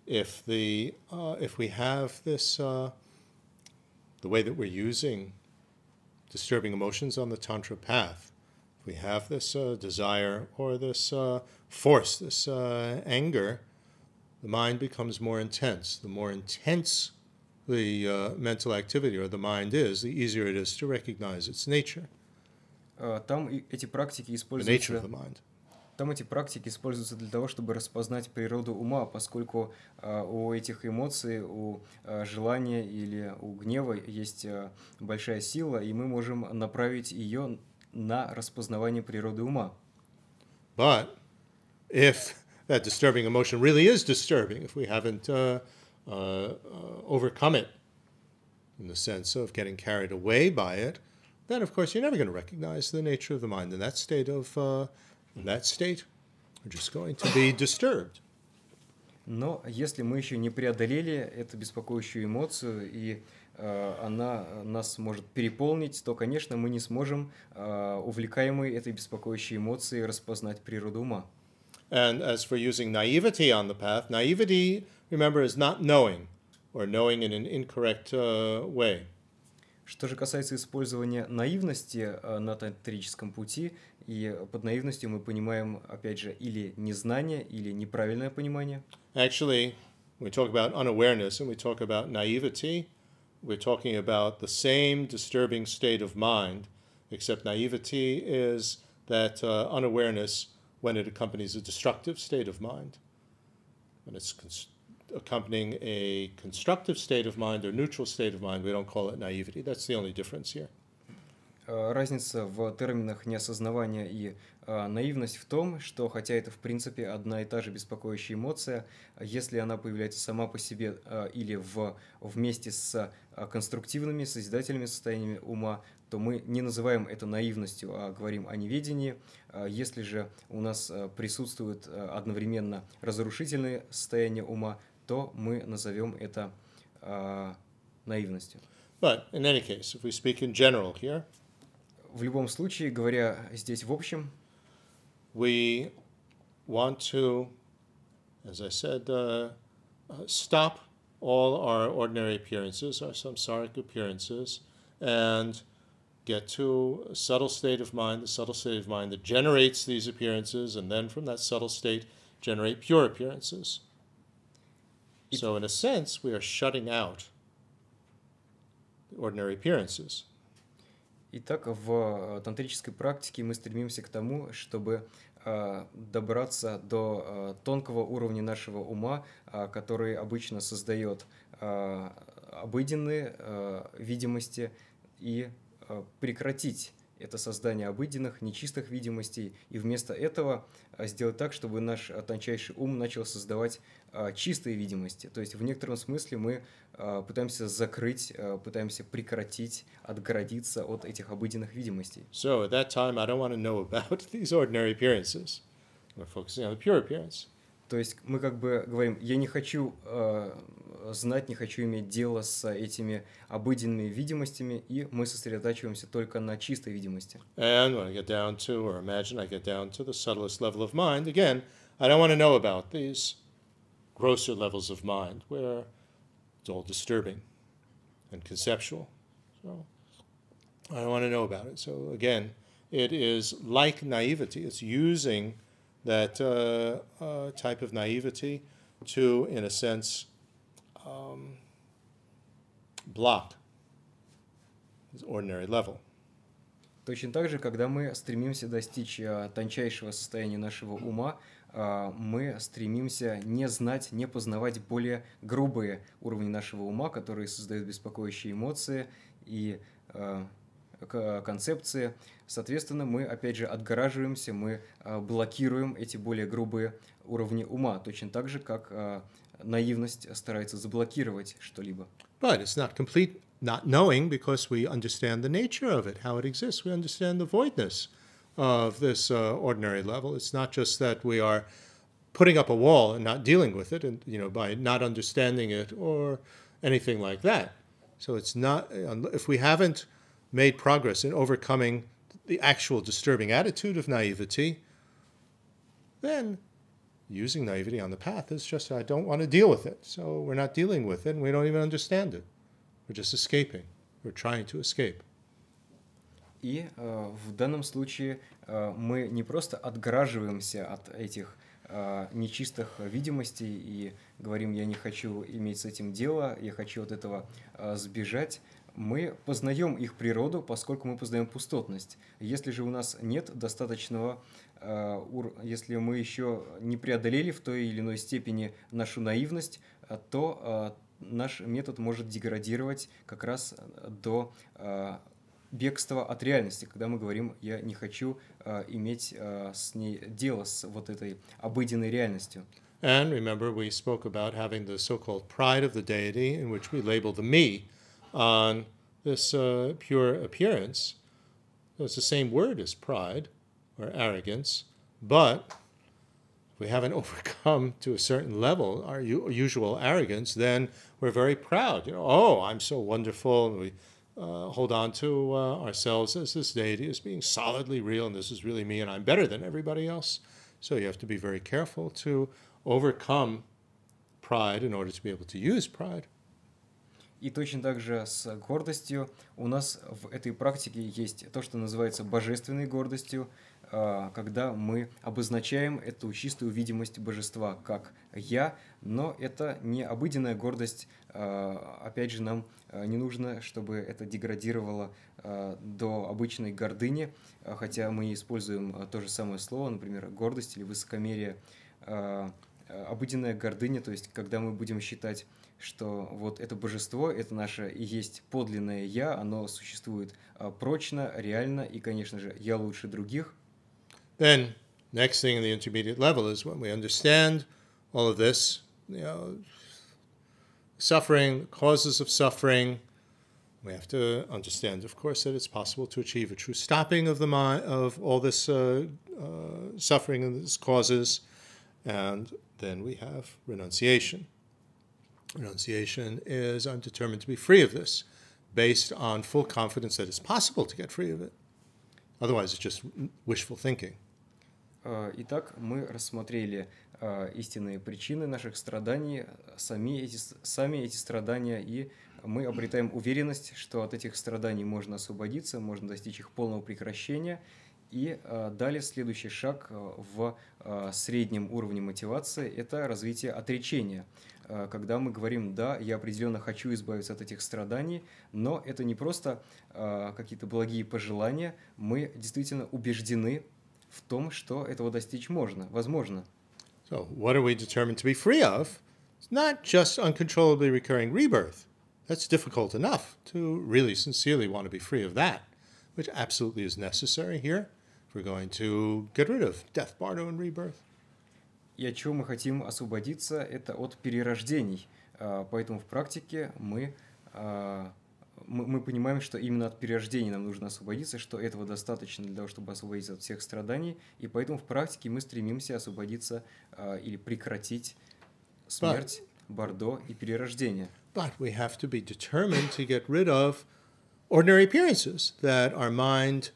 Speaker 2: if the
Speaker 1: uh, if we have this uh, the way that we're using disturbing emotions on the tantra path, if we have this uh, desire or this uh, force, this uh, anger, the mind becomes more intense. The more intense the uh, mental activity or the mind is, the easier it is to
Speaker 2: recognize its nature. Э, там эти практики используются. The nature of the mind. Там эти практики используются для того, чтобы распознать природу ума, поскольку у этих эмоций, у желания или у гнева есть большая сила, и мы можем направить ее на распознавание природы ума. But if that disturbing emotion really is disturbing, if we haven't uh,
Speaker 1: uh, overcome it in the sense of getting carried away by it, then of course you're never going to recognize the nature of the mind in that state of uh, in that state
Speaker 2: are just going to be disturbed. Но если мы еще не преодолели эту беспокоящую эмоцию и э, она нас может переполнить, то, конечно, мы не сможем, э, увлекаемые этой беспокоящей эмоцией, распознать природу ума. And as for using naivety on the path, naivety, remember, is not
Speaker 1: knowing or knowing in an incorrect uh, way.
Speaker 2: Что же касается использования наивности на тантрическом пути, и под наивностью мы понимаем, опять же, или незнание, или неправильное понимание.
Speaker 1: Actually, we talk about unawareness and we talk about naivety. We're talking about the same disturbing state of mind, except naivety is that uh, unawareness when it accompanies a destructive state of mind, when it's accompanying a constructive state of mind or neutral state of mind. We don't call it naivety. That's the only difference here.
Speaker 2: Э, разница в терминах неосознавания и э, наивность в том, что хотя это в принципе одна и та же беспокоящая эмоция, если она появляется сама по себе э, или в, вместе с э, конструктивными, созидательными состояниями ума, то мы не называем это наивностью, а говорим о неведении. Э, если же у нас э, присутствуют одновременно разрушительные состояния ума, то мы назовем это э, наивностью. But in any case, if we speak in general here, в любом случае, говоря здесь в общем, we
Speaker 1: want to, as I said, uh, stop all our ordinary appearances, our samsaric appearances, and get to a subtle state of mind, the subtle state of mind that generates these appearances, and then from that subtle state generate pure appearances. So, in a sense,
Speaker 2: we are shutting out ordinary appearances. Итак, в э, тантрической практике мы стремимся к тому, чтобы э, добраться до э, тонкого уровня нашего ума, который обычно создает обыденные видимости, и прекратить это создание обыденных, нечистых видимостей, и вместо этого а, сделать так, чтобы наш а, тончайший ум начал создавать а, чистые видимости. То есть в некотором смысле мы пытаемся закрыть, пытаемся прекратить, отгородиться от этих обыденных видимостей.
Speaker 1: So at that time I don't want to know about these ordinary appearances.
Speaker 2: We're focusing on the pure appearance. То есть мы как бы говорим, я не хочу э, знать, не хочу иметь дело с этими обыденными видимостями, и мы сосредотачиваемся только на чистой видимости.
Speaker 1: And when I get down to, or imagine I get down to the subtlest level of mind, again, I don't want to know about these grosser levels of mind where it's all disturbing and conceptual. So I don't want to know about it. So again, it is like naivety. It's using that uh, uh, type of naivety to, in a sense, um,
Speaker 2: block his ordinary level. Точно так же, когда мы стремимся достичь э, тончайшего состояния нашего ума, э, мы стремимся не знать, не познавать более грубые уровни нашего ума, которые создают беспокоящие эмоции и э, концепции, Соответственно, мы, опять же, отгораживаемся, мы блокируем эти более грубые уровни ума, точно так же, как наивность старается заблокировать что-либо.
Speaker 1: But it's not complete not knowing because we understand the nature of it, how it exists. We understand the voidness of this uh, ordinary level. It's not just that we are putting up a wall and not dealing with it, and you know, by not understanding it or anything like that. So it's not if we haven't made progress in overcoming the actual disturbing attitude of naivety, then using naivety on the path is just, I don't want to deal with it. So we're not dealing
Speaker 2: with it and we don't even understand it. We're just escaping. We're trying to escape. И э, в данном случае э, мы не просто отгораживаемся от этих э, нечистых видимостей и говорим, я не хочу иметь с этим дело, я хочу от этого э, сбежать, мы познаем их природу, поскольку мы познаем пустотность. Если же у нас нет достаточного, э, если мы еще не преодолели в той или иной степени нашу наивность, э, то э, наш метод может деградировать как раз до бегства от реальности, когда мы говорим, я не хочу иметь с ней дело с вот этой обыденной реальностью.
Speaker 1: And remember, we spoke about having the so-called pride of the deity, in which we label the me on this uh, pure appearance. it's the same word as pride or arrogance, but if we haven't overcome to a certain level our usual arrogance, then we're very proud. You know, oh, I'm so wonderful. And we uh, hold on to uh, ourselves as this deity as being solidly real, and this is really me, and I'm better than everybody else. So you have to be very careful to overcome pride in order to be able to use
Speaker 2: pride. И точно так же с гордостью у нас в этой практике есть то, что называется божественной гордостью, а, когда мы обозначаем эту чистую видимость божества как «я», но это не обыденная гордость. А, опять же, нам а, не нужно, чтобы это деградировало до обычной гордыни, хотя мы используем то же самое слово, например, гордость или высокомерие. Обыденная гордыня, то есть когда мы будем считать что вот это божество, это наше и есть подлинное «я», оно существует прочно, реально, и, конечно же, я лучше других. Then, next thing in the intermediate
Speaker 1: level is when we understand all of this, you know, suffering, causes of suffering, we have to understand, of course, that it's possible to achieve a true stopping of the mind, of all this uh, uh, suffering and its causes, and then we have renunciation renunciation is I'm determined to be free of this based on full confidence that it's possible to get free of it. Otherwise, it's just wishful thinking.
Speaker 2: А, итак, мы рассмотрели а, истинные причины наших страданий, сами эти, сами эти страдания, и мы обретаем уверенность, что от этих страданий можно освободиться, можно достичь их полного прекращения. И а, далее следующий шаг в среднем уровне мотивации – это развитие отречения – когда мы говорим, да, я определенно хочу избавиться от этих страданий, но это не просто какие-то благие пожелания, мы действительно убеждены в том, что этого достичь можно, возможно. So, what are we determined to be free of? It's not just uncontrollably
Speaker 1: recurring rebirth. That's difficult enough to really sincerely want to be free of that,
Speaker 2: which absolutely is necessary here if we're going to get rid of death, bardo, and rebirth и от чего мы хотим освободиться, это от перерождений. А, поэтому в практике а, мы, мы, понимаем, что именно от перерождений нам нужно освободиться, что этого достаточно для того, чтобы освободиться от всех страданий, и поэтому в практике мы стремимся освободиться а, или прекратить смерть, бордо и перерождение. But we have to be determined to get rid of ordinary appearances that
Speaker 1: our mind,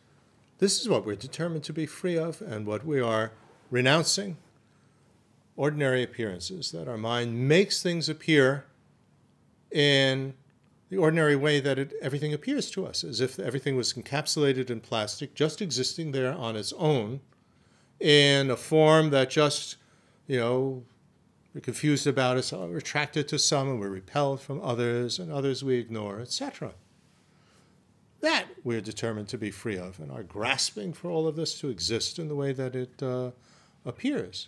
Speaker 1: this is what we're determined to be free of and what we are renouncing – ordinary appearances, that our mind makes things appear in the ordinary way that it, everything appears to us, as if everything was encapsulated in plastic, just existing there on its own, in a form that just, you know, we're confused about us, we're attracted to some and we're repelled from others, and others we ignore, etc. That we're determined
Speaker 2: to be free of and are grasping for all of this to exist in the way that it uh, appears.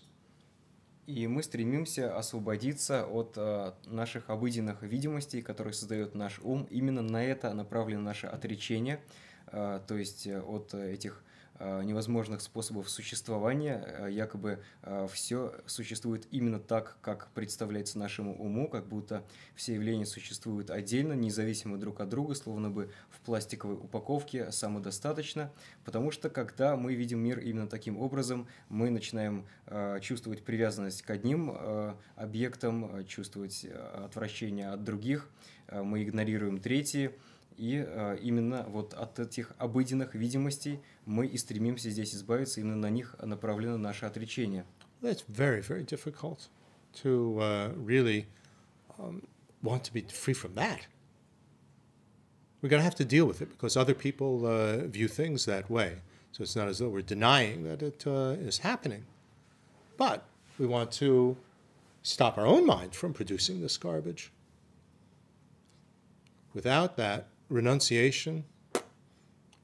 Speaker 2: и мы стремимся освободиться от э, наших обыденных видимостей, которые создает наш ум. Именно на это направлено наше отречение, э, то есть э, от этих Э, невозможных способов существования, э, якобы э, все существует именно так, как представляется нашему уму, как будто все явления существуют отдельно, независимо друг от друга, словно бы в пластиковой упаковке самодостаточно, потому что когда мы видим мир именно таким образом, мы начинаем чувствовать привязанность к одним объектам, чувствовать отвращение от других, мы игнорируем третьи, и именно вот от этих обыденных видимостей мы и стремимся здесь избавиться, именно на них направлено наше отречение. It's very, very difficult to uh, really um, want
Speaker 1: to be free from that. We're going to have to deal with it because other people uh, view things that way. So it's not as though we're denying that it uh, is happening. But we want to stop our own mind from producing this garbage. Without that, renunciation,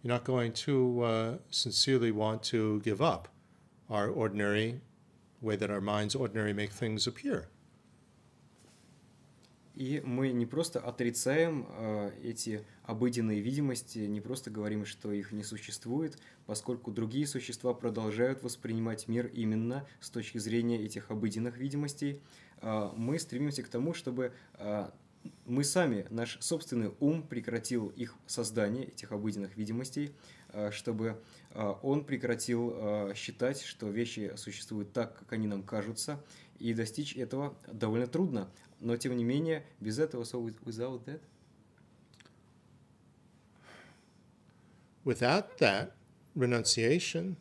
Speaker 1: you're not going to uh, sincerely want to give up our ordinary
Speaker 2: way that our minds ordinarily make things appear. И мы не просто отрицаем э, эти обыденные видимости, не просто говорим, что их не существует, поскольку другие существа продолжают воспринимать мир именно с точки зрения этих обыденных видимостей. Э, мы стремимся к тому, чтобы э, мы сами, наш собственный ум прекратил их создание, этих обыденных видимостей, э, чтобы э, он прекратил э, считать, что вещи существуют так, как они нам кажутся, и достичь этого довольно трудно. Но, тем не менее, без этого, so without that?
Speaker 1: Without that renunciation,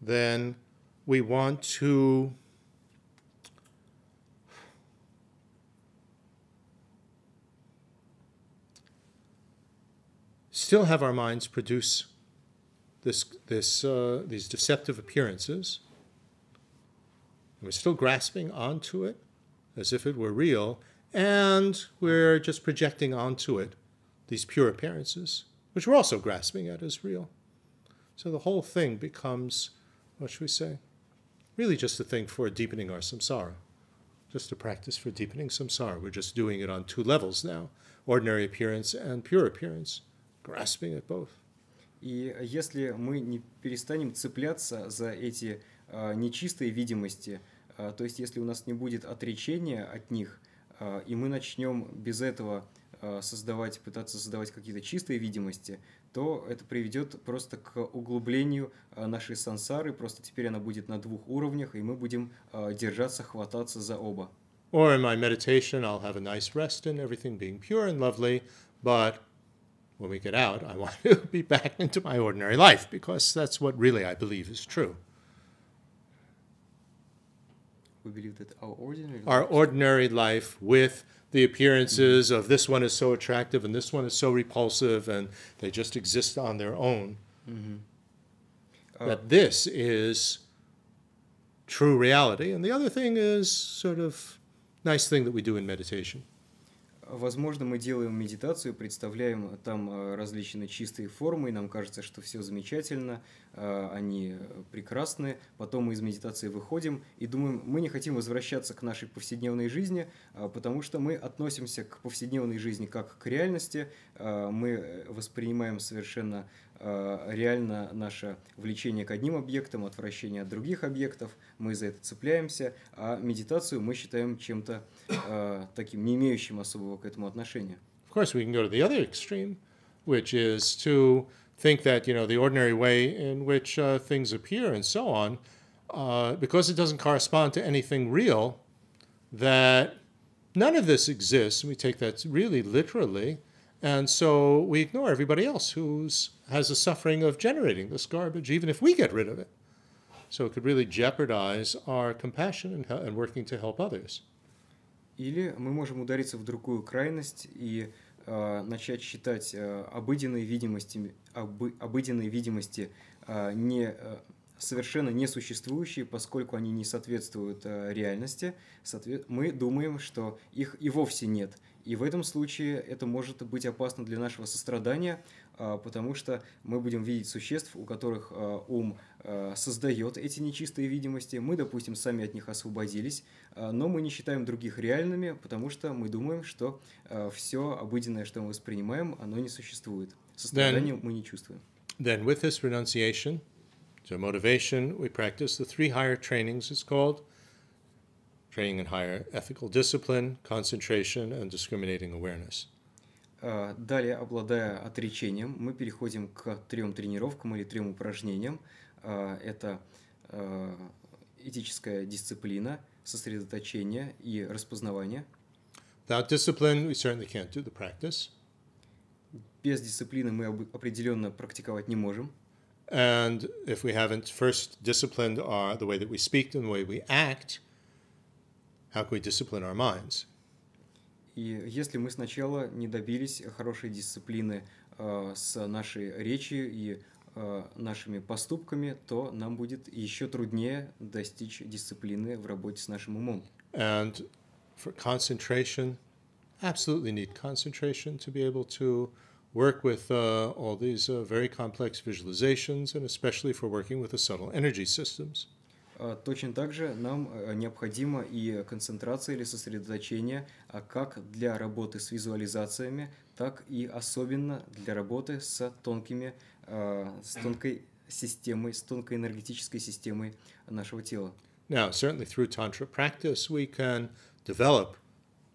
Speaker 1: then we want to still have our minds produce this, this, uh, these deceptive appearances. And we're still grasping onto it as if it were real, and we're just projecting onto it these pure appearances, which we're also grasping at as real. So the whole thing becomes, what should we say, really just a thing for deepening our samsara, just a practice for deepening samsara. We're just doing it on two levels now ordinary appearance and pure appearance. grasping at both.
Speaker 2: И если мы не перестанем цепляться за эти э, нечистые видимости, э, то есть если у нас не будет отречения от них, э, и мы начнем без этого создавать, пытаться создавать какие-то чистые видимости, то это приведет просто к углублению нашей сансары. Просто теперь она будет на двух уровнях, и мы будем держаться, хвататься за оба.
Speaker 1: Or in my meditation, I'll have a nice rest in everything being pure and lovely, but when we get out, I want to be back into my ordinary life because that's what really I believe is true.
Speaker 2: We believe that our ordinary our
Speaker 1: ordinary life with the appearances mm-hmm. of this one is so attractive and this one is so repulsive and they just exist on their own.
Speaker 2: Mm-hmm. Uh,
Speaker 1: that this is true reality. And the other thing is sort of nice thing that we
Speaker 2: do in meditation. Возможно, мы делаем медитацию, представляем э, там э, различные чистые формы, и нам кажется, что все замечательно, э, они прекрасны. Потом мы из медитации выходим и думаем, мы не хотим возвращаться к нашей повседневной жизни, а, потому что мы относимся к повседневной жизни как к реальности, мы воспринимаем совершенно реально наше влечение к одним объектам, отвращение от других объектов, мы за это цепляемся, а медитацию мы считаем чем-то э, таким, не имеющим особого к этому отношения.
Speaker 1: Of course, we can go to the other extreme, which is to think that, you know, the ordinary way in which uh, things appear and so on, uh, because it doesn't correspond to anything real, that none of this exists, and we take that really literally, and so we ignore everybody else who's has the suffering of generating this garbage, even if we get rid of it. So it could really jeopardize our
Speaker 2: compassion and, and working to help others. Или мы можем удариться в другую крайность и э, начать считать э, обыденные видимости, обы, обыденные видимости э, не э, совершенно несуществующие, поскольку они не соответствуют э, реальности, мы думаем, что их и вовсе нет. И в этом случае это может быть опасно для нашего сострадания, а, потому что мы будем видеть существ, у которых э, ум э, создает эти нечистые видимости. Мы, допустим, сами от них освободились, а, но мы не считаем других реальными, потому что мы думаем, что все обыденное, что мы воспринимаем, оно не существует. Сострадание мы не чувствуем.
Speaker 1: Then with this renunciation, So motivation, we practice the three higher trainings, it's called.
Speaker 2: Training in higher ethical discipline, concentration, and discriminating awareness. Далее, обладая отречением, мы переходим к трем тренировкам или трем упражнениям. Это этическая дисциплина, сосредоточение и распознавание. Without discipline, we certainly can't do the practice. Без дисциплины мы определенно практиковать не можем.
Speaker 1: And if we haven't first disciplined our the way that we speak and the way we act, how can we discipline our minds?
Speaker 2: И если мы сначала не добились хорошей дисциплины с э, с нашей речью и э, нашими поступками, то нам будет еще труднее достичь дисциплины в работе с нашим умом. And for concentration, absolutely
Speaker 1: need concentration to be able to uh, work with uh, all these uh, very complex
Speaker 2: visualizations and especially for working with the subtle energy systems. Точно так же нам э, необходима и концентрация или сосредоточение как для работы с визуализациями, так и особенно для работы с, тонкими, э, с тонкой системой, с тонкой энергетической системой нашего тела.
Speaker 1: Now, certainly through tantra practice, we can develop,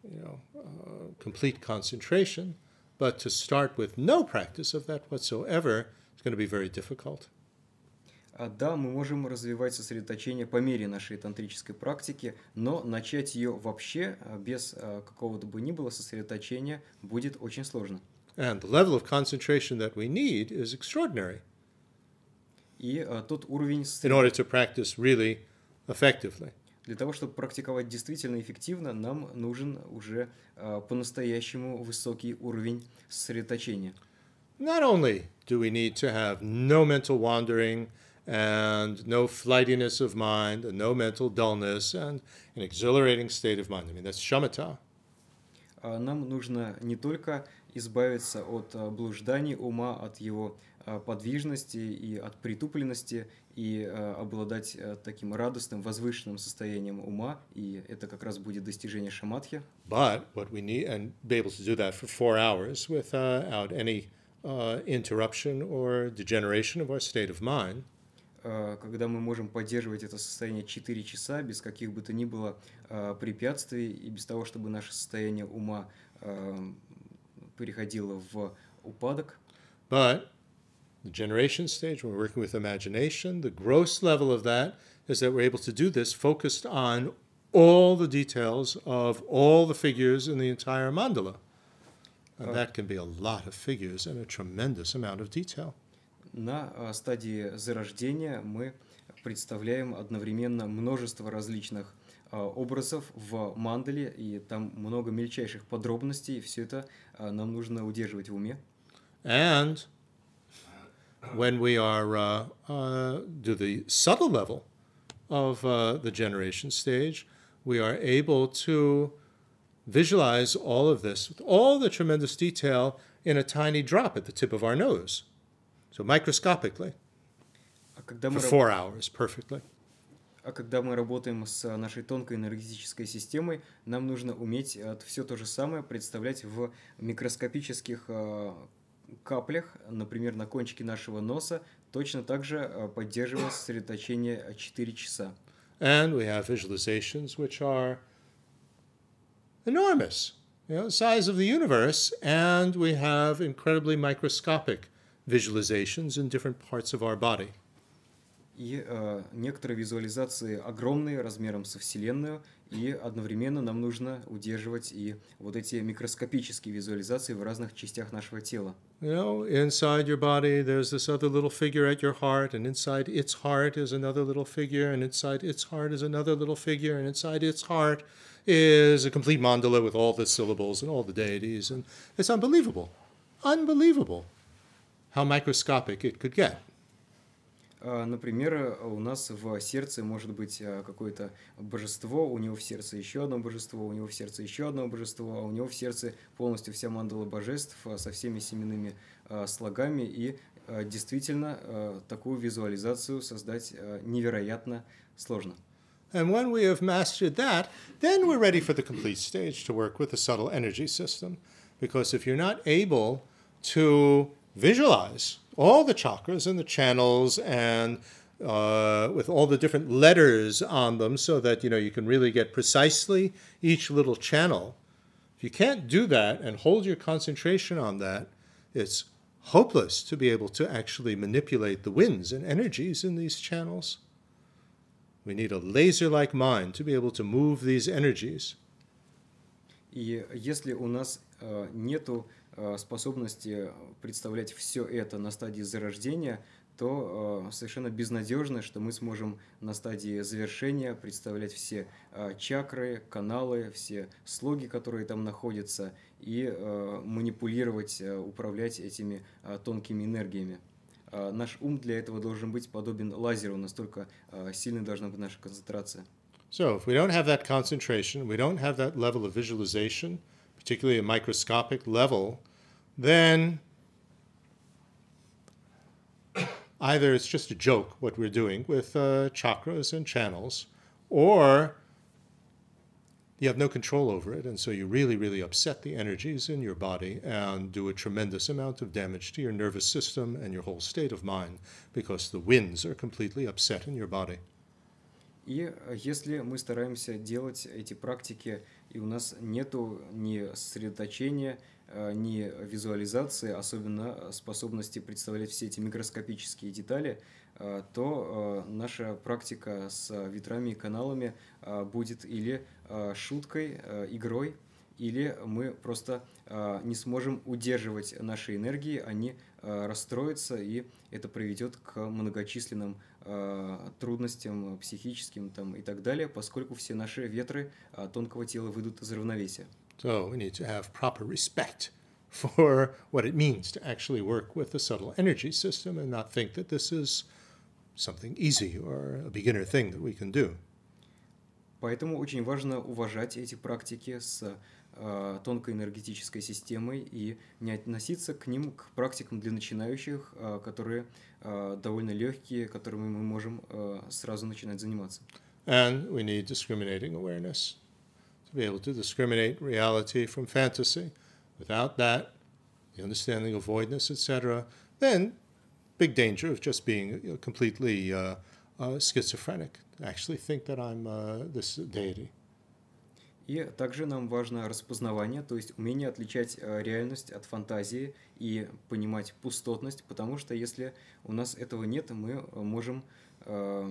Speaker 1: you know, uh, complete concentration – but to start with no practice of that whatsoever is going to be very difficult.
Speaker 2: А да, мы можем развивать сосредоточение по мере нашей тантрической практики, но начать ее вообще без какого-то бы ни было сосредоточения будет очень сложно. And the level of concentration that we need is extraordinary. И тот уровень... In order
Speaker 1: to practice really effectively.
Speaker 2: Для того, чтобы практиковать действительно эффективно, нам нужен уже э, по-настоящему высокий уровень сосредоточения. Not only do we need to have no
Speaker 1: mental wandering and no flightiness of mind and no mental dullness and an exhilarating state of mind. I mean, that's shamatha.
Speaker 2: А, нам нужно не только избавиться от а, блужданий ума, от его Э, подвижности и от притупленности и э, обладать э, таким радостным, возвышенным состоянием ума, и это как раз будет достижение шаматхи. But what we need and be able to
Speaker 1: do that for four hours without any uh, interruption or degeneration
Speaker 2: of our state of mind. Когда мы можем поддерживать это состояние 4 часа без каких бы то ни было препятствий и без того, чтобы наше состояние ума переходило в упадок. But the generation
Speaker 1: stage, when we're working with imagination, the gross level of that is that we're able to do this focused on all the details of all the figures in the entire mandala. And that
Speaker 2: can be a lot of figures and a tremendous amount of detail. На э, стадии зарождения мы представляем одновременно множество различных э, образов в мандале, и там много мельчайших подробностей, и все это э, нам нужно удерживать в уме. And when
Speaker 1: we are uh, uh, to the subtle level of uh, the generation stage, we are able to visualize all of this with all the tremendous detail in a tiny drop at the tip of our nose. So microscopically. for four hours perfectly.
Speaker 2: А когда мы работаем с э, нашей тонкой энергетической системой, нам нужно уметь э, все то же самое представлять в микроскопических э, каплях, например, на кончике нашего носа, точно так же поддерживалось сосредоточение 4 часа. And we have visualizations which are enormous, you know, size of the
Speaker 1: universe, and we have incredibly microscopic visualizations in different parts of our body.
Speaker 2: И э, некоторые визуализации огромные размером со Вселенную – и одновременно нам нужно удерживать и вот эти микроскопические визуализации в разных частях нашего тела.
Speaker 1: You know, inside your body there's this other little figure at your heart, and inside its heart is another little figure, and inside its heart is another little figure, and inside its heart is a complete mandala with all the syllables and all the deities,
Speaker 2: and it's unbelievable, unbelievable how microscopic it could get. А, например, у нас в сердце может быть а, какое-то божество, у него в сердце еще одно божество, у него в сердце еще одно божество, а у него в сердце полностью вся мандала божеств а, со всеми семенными слогами, и действительно такую визуализацию создать невероятно сложно. And when we
Speaker 1: have mastered that, then we're ready for the complete stage to work with the subtle energy system. Because if you're not able to visualize all the chakras and the channels and uh, with all the different letters on them so that you know you can really get precisely each little channel. If you can't do that and hold your concentration on that, it's hopeless to be able to actually manipulate the winds and energies in these channels. We need a laser-like mind to be able to move these energies.
Speaker 2: И если у нас э, нету Э, способности представлять все это на стадии зарождения, то э, совершенно безнадежно, что мы сможем на стадии завершения представлять все э, чакры, каналы, все слоги, которые там находятся, и манипулировать, управлять этими тонкими энергиями. Наш ум для этого должен быть подобен лазеру, настолько сильной должна быть наша концентрация. So,
Speaker 1: if we don't have that concentration, we don't have that level of visualization – particularly a microscopic level, then either it's just a joke what we're doing with uh, chakras and channels, or you have no control over it, and so you really, really upset the energies in your body and do a tremendous amount of damage to your nervous system and your whole state of mind because the winds are completely upset in your body.
Speaker 2: И э, если мы стараемся делать эти практики и у нас нету ни сосредоточения, э, ни визуализации, особенно способности представлять все эти микроскопические детали, э, то э, наша практика с ветрами и каналами будет или шуткой, игрой, или мы просто не сможем удерживать наши энергии, они расстроятся, и это приведет к многочисленным а, трудностям а, психическим там, и так далее, поскольку все наши ветры а, тонкого тела выйдут из равновесия.
Speaker 1: So we need to have proper respect for what it means to actually work with the subtle energy system and not think that this is something easy or a beginner thing that we can do.
Speaker 2: Поэтому очень важно уважать эти практики с э, тонкой энергетической системой и не относиться к ним, к практикам для начинающих, которые э, Э, довольно легкие, которыми мы можем э, сразу начинать заниматься.
Speaker 1: And we need discriminating awareness to be able to discriminate reality from fantasy. Without that, the understanding of voidness, etc., then big danger of just being completely uh, uh, schizophrenic. actually think that I'm uh, this deity.
Speaker 2: И также нам важно распознавание, то есть умение отличать э, реальность от фантазии и понимать пустотность, потому что если у нас этого нет, мы э, можем... Э,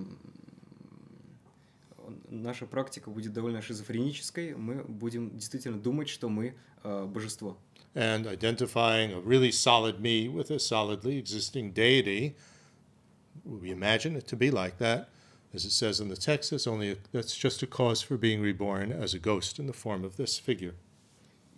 Speaker 2: наша практика будет довольно шизофренической, мы будем действительно думать, что мы э, божество.
Speaker 1: And identifying a really solid me with a solidly existing deity, we imagine it to be like that, As it says in the text, that's only a, that's just a cause for being reborn as a ghost in the form of this figure.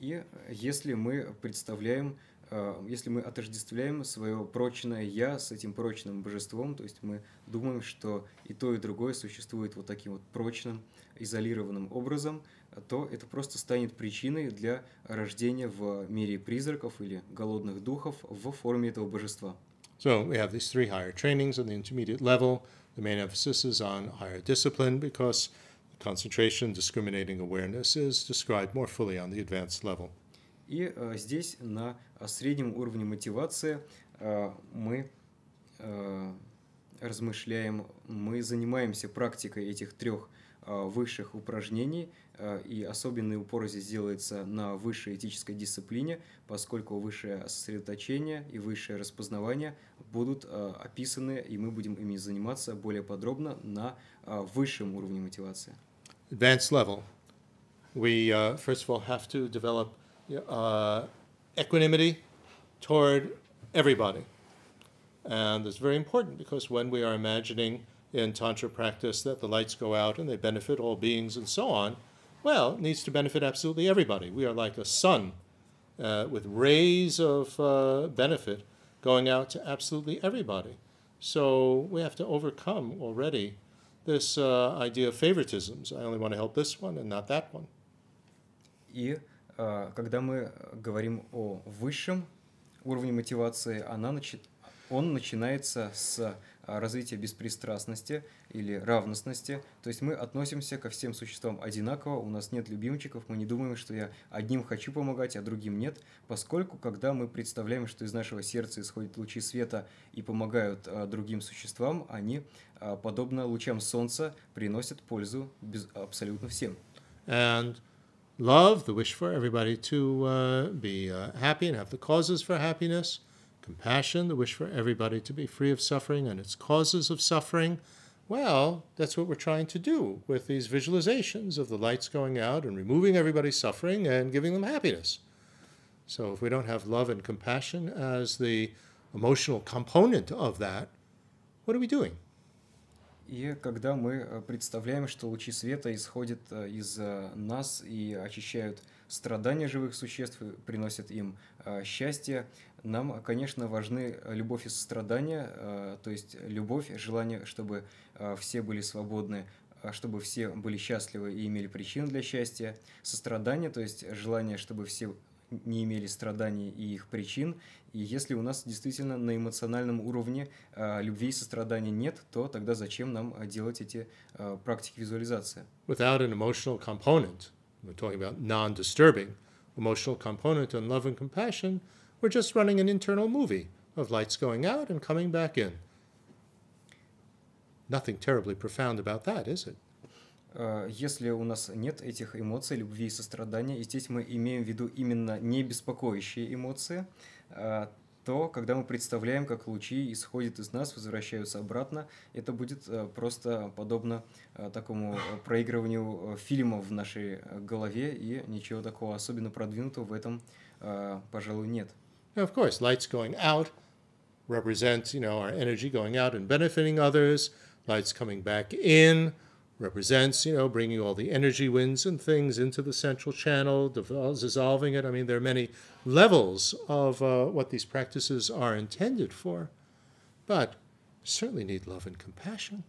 Speaker 2: И если мы представляем, э, если мы отождествляем свое прочное «я» с этим прочным божеством, то есть мы думаем, что и то, и другое существует вот таким вот прочным, изолированным образом, то это просто станет причиной для рождения в мире призраков или голодных духов в форме этого божества. So we have these three higher
Speaker 1: trainings on the intermediate level – The main emphasis is on higher discipline because concentration discriminating awareness is described more fully on the advanced level.
Speaker 2: И uh, здесь на э, среднем уровне мотивации uh, мы uh, размышляем, мы занимаемся практикой этих трех высших упражнений – и особенный упор здесь делается на высшей этической дисциплине, поскольку высшее сосредоточение и высшее распознавание будут описаны, и мы будем ими заниматься более подробно на высшем уровне мотивации.
Speaker 1: Advanced level. We, uh, first of all, have to develop uh, equanimity toward everybody. And it's very important because when we are imagining in Tantra practice that the lights go out and they benefit all beings and so on – Well, it needs to benefit absolutely everybody. We are like a sun uh, with rays of uh, benefit going out to absolutely everybody. So we have to overcome already this uh, idea of favoritisms. I only
Speaker 2: want to help this one and not that one. И uh, когда мы говорим о высшем уровне мотивации, она, он начинается с А, развитие беспристрастности или равностности. То есть мы относимся ко всем существам одинаково, у нас нет любимчиков, мы не думаем, что я одним хочу помогать, а другим нет, поскольку когда мы представляем, что из нашего сердца исходят лучи света и помогают а, другим существам, они, а, подобно лучам солнца, приносят пользу без, абсолютно всем.
Speaker 1: And love, the wish for everybody to uh, be uh, happy and have the causes for happiness – compassion, the wish for everybody to be free of suffering and its causes of suffering. Well, that's what we're trying to do with these visualizations of the lights going out and removing everybody's suffering and giving them happiness. So, if we don't have love and compassion as the emotional component of that,
Speaker 2: what are we doing? И когда мы э, представляем, что лучи света исходят э, из э, нас и очищают страдания живых существ, приносят им счастье, нам, конечно, важны э, любовь и сострадание, э, то есть любовь, желание, чтобы э, все были свободны, чтобы все были счастливы и имели причины для счастья, сострадание, то есть желание, чтобы все не имели страданий и их причин. И если у нас действительно на эмоциональном уровне любви и сострадания нет, то тогда зачем нам делать эти практики визуализации?
Speaker 1: Without an emotional component, we're talking about non-disturbing emotional component and love and compassion – We're just running an internal movie of lights going out and coming back in. Nothing terribly profound about that, is it?
Speaker 2: Э, если у нас нет этих эмоций, любви и сострадания, и здесь мы имеем в виду именно не беспокоящие эмоции, э, то, когда мы представляем, как лучи исходят из нас, возвращаются обратно, это будет э, просто подобно такому проигрыванию фильма в нашей голове, и ничего такого особенно продвинутого в этом, пожалуй, нет. Now, of course, light's going out represents, you know, our energy going
Speaker 1: out and benefiting others. Light's coming back in represents, you know, bringing all the energy winds and things into the central channel, dissolving it. I mean, there are many levels of uh, what these practices are intended for, but
Speaker 2: certainly need love and compassion.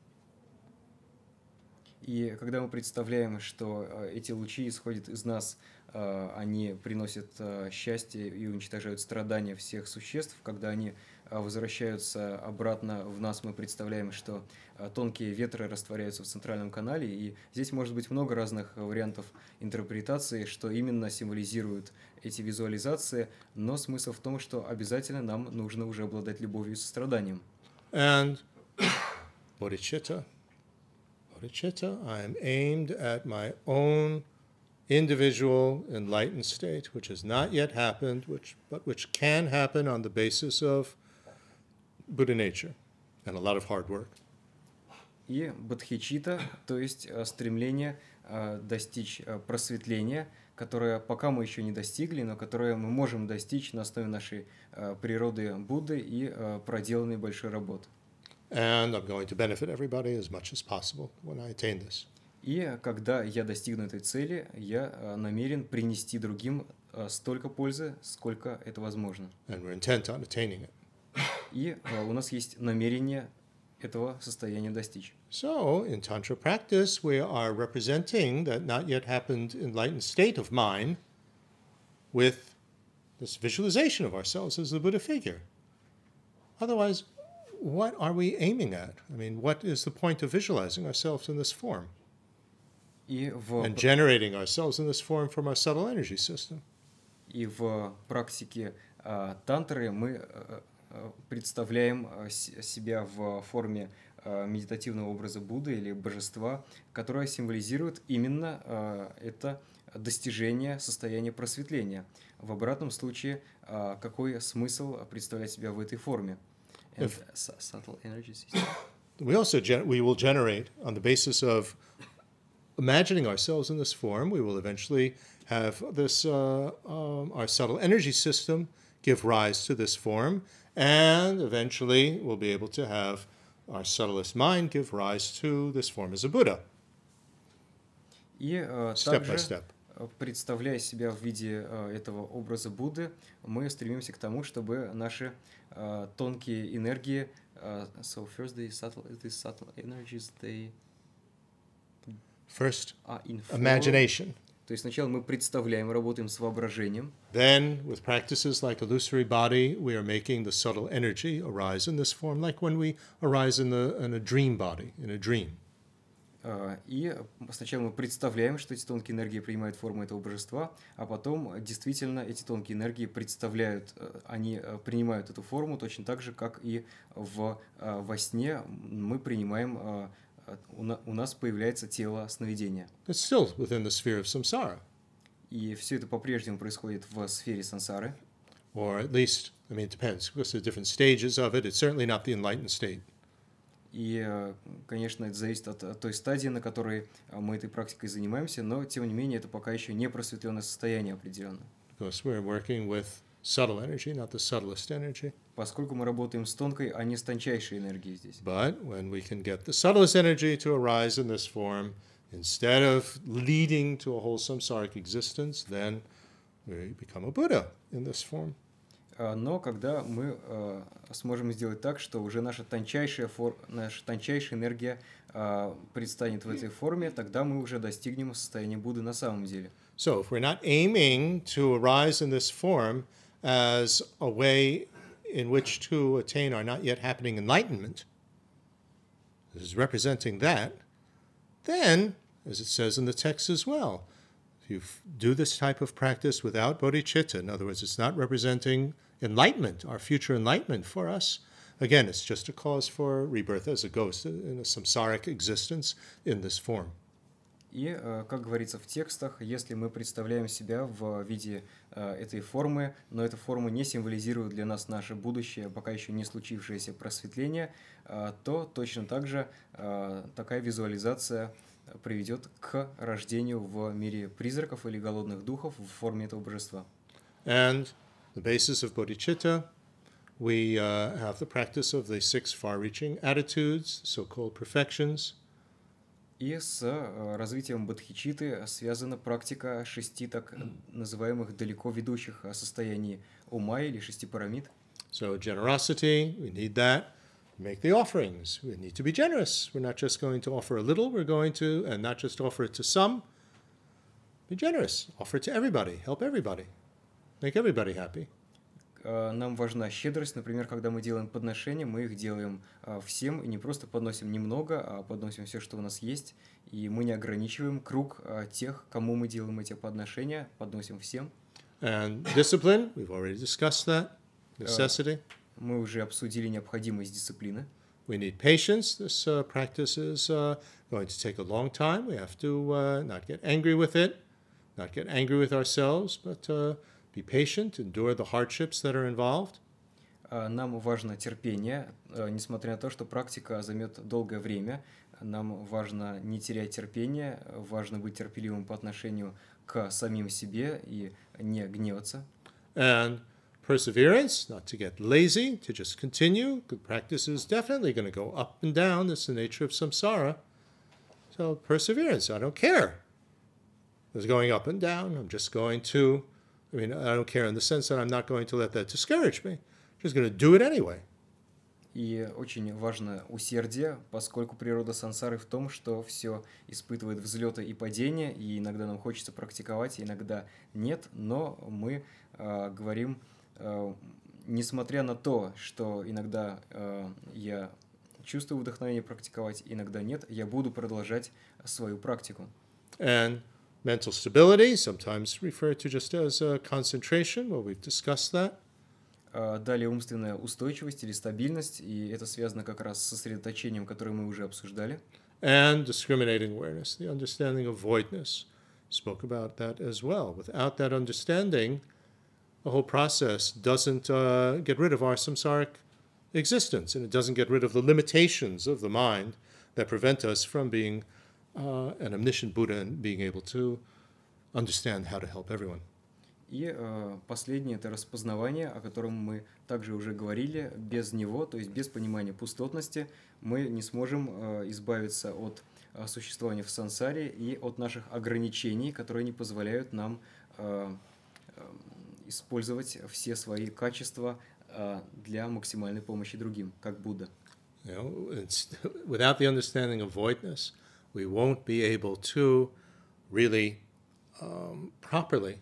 Speaker 2: И когда мы представляем, что э, эти лучи исходят из нас Э, они приносят э, счастье и уничтожают страдания всех существ. Когда они э, возвращаются обратно в нас, мы представляем, что тонкие ветры растворяются в центральном канале. И здесь может быть много разных вариантов интерпретации, что именно символизируют эти визуализации, но смысл в том, что обязательно нам нужно уже обладать любовью и состраданием. And bodhicitta, bodhicitta, I am aimed at
Speaker 1: my own individual enlightened state, which has not yet happened, which, but which can happen on the basis of Buddha nature and a lot of hard work.
Speaker 2: И бодхичита, то есть э, стремление э, достичь э, просветления, которое пока мы еще не достигли, но которое мы можем достичь на основе нашей природы Будды и проделанной большой работы. And I'm going to benefit everybody as much as possible when I attain this. И когда я достигну этой цели, я намерен принести другим столько пользы, сколько это возможно. И у нас есть намерение этого состояния достичь. So, in Tantra practice, we are representing
Speaker 1: that not yet happened enlightened state of mind with this visualization of ourselves as the Buddha figure. Otherwise, what are we aiming at? I mean, what is the point of visualizing ourselves in this form?
Speaker 2: и в... And generating ourselves in this form from our subtle energy system. И в практике uh, тантры мы uh, представляем э, себя в форме uh, медитативного образа Будды или божества, которое символизирует именно uh, это достижение состояния просветления. В обратном случае, uh, какой смысл представлять себя в этой форме? And If... subtle energy system.
Speaker 1: we also we will generate on the basis of imagining ourselves in this form, we will eventually have this uh, um, our subtle energy system give rise to this form, and eventually we'll be able to have our subtlest mind give rise to this form as a Buddha.
Speaker 2: И uh, step также, by step. Э, представляя себя в виде uh, этого образа Будды, мы стремимся к тому, чтобы наши uh, тонкие энергии, uh, so first the subtle, these subtle energies, they First, а inform, imagination. То есть сначала мы представляем, работаем с воображением. Then, with
Speaker 1: practices like illusory body, we are making the subtle energy arise in this form, like when we arise in, the, in a dream body, in a dream.
Speaker 2: Uh, и сначала мы представляем, что эти тонкие энергии принимают форму этого божества, а потом действительно эти тонкие энергии представляют, э, они э, принимают эту форму точно так же, как и в, э, во сне мы принимаем у нас появляется тело сновидения. It's still within the sphere of samsara. И все это по-прежнему происходит в сфере сансары.
Speaker 1: Or at least, I mean, it depends, because there are different stages of it. It's certainly not the enlightened state.
Speaker 2: И, э, конечно, это зависит от, той стадии, на которой э, мы этой практикой занимаемся, но, тем не менее, это пока еще не просветленное состояние определенно. Because we're working with subtle energy, not the subtlest energy. Поскольку мы работаем с тонкой, а не с тончайшей энергией
Speaker 1: здесь. But when we can get the subtlest energy to arise in this form, instead of
Speaker 2: leading to a whole samsaric existence, then we become a Buddha
Speaker 1: in this form.
Speaker 2: Но когда мы э, сможем сделать так, что уже наша тончайшая, фор... наша тончайшая энергия э, предстанет в этой форме, тогда мы уже достигнем состояния Будды на самом деле.
Speaker 1: So, if we're not aiming to arise in this form, as a way in which to attain our not yet happening enlightenment, this is representing that, then, as it says in the text as well, if you do this type of practice without bodhicitta, in other words, it's not representing enlightenment, our future enlightenment for us. Again, it's just a cause for rebirth as a ghost in a samsaric existence in this form.
Speaker 2: И, э, как говорится в текстах, если мы представляем себя в э, виде э, этой формы, но эта форма не символизирует для нас наше будущее, пока еще не случившееся просветление, то точно так же такая визуализация приведет к рождению в мире призраков или голодных духов в форме этого божества.
Speaker 1: And the basis of bodhicitta, we uh, have the practice of the six far-reaching
Speaker 2: attitudes, so-called perfections – И с э, развитием связана практика шести так называемых далеко ведущих э, состояний ума или шести парамид.
Speaker 1: So generosity,
Speaker 2: we need that. Make the offerings.
Speaker 1: We need to be generous. We're not just going to offer a little. We're going to, and not just offer it to some.
Speaker 2: Be generous. Offer it to everybody. Help everybody. Make everybody happy. Э, нам важна щедрость. Например, когда мы делаем подношения, мы их делаем э, всем и не просто подносим немного, а подносим все, что у нас есть. И мы не ограничиваем круг э, тех, кому мы делаем эти подношения, подносим всем. And discipline, we've already discussed that. Necessity. Мы уже обсудили необходимость дисциплины. We
Speaker 1: need patience. This uh, practice is uh, going to take a long time. We have to uh, not get angry with it, not get angry with ourselves, but uh, Be patient, endure the
Speaker 2: hardships that are involved. Э, нам важно терпение, э, несмотря на то, что практика займет долгое время. Нам важно не терять терпение, важно быть терпеливым по отношению к самим себе и не гневаться.
Speaker 1: And perseverance, not to get lazy, to just continue. Good practice is definitely going to go up and down. That's the nature of samsara. So perseverance, I don't care. It's going up and down. I'm just going to I mean, I don't care in the sense that I'm not
Speaker 2: going to let that discourage me. I'm just going to do it anyway. И очень важно усердие, поскольку природа сансары в том, что все испытывает взлеты и падения, и иногда нам хочется практиковать, иногда нет, но мы э, говорим, э, несмотря на то, что иногда э, я чувствую вдохновение практиковать, иногда нет, я буду продолжать свою практику. And Mental stability, sometimes referred to just as uh, concentration, well, we've discussed that. Далее умственная устойчивость или стабильность, и это связано как раз с сосредоточением, которое мы уже обсуждали. And discriminating awareness, the understanding of voidness.
Speaker 1: Spoke about that as well. Without that understanding, the whole process doesn't uh, get rid of our samsaric existence, and it doesn't get rid of the limitations of the mind that prevent us from being uh, an omniscient Buddha and being able to understand how to help everyone.
Speaker 2: И э, последнее это распознавание, о котором мы также уже говорили. Без него, то есть без понимания пустотности, мы не сможем э, избавиться от э, существования в сансаре и от наших ограничений, которые не позволяют нам э, э использовать все свои качества э, для максимальной помощи другим, как Будда. You know,
Speaker 1: without the understanding of voidness, uh, we won't be able to really um, properly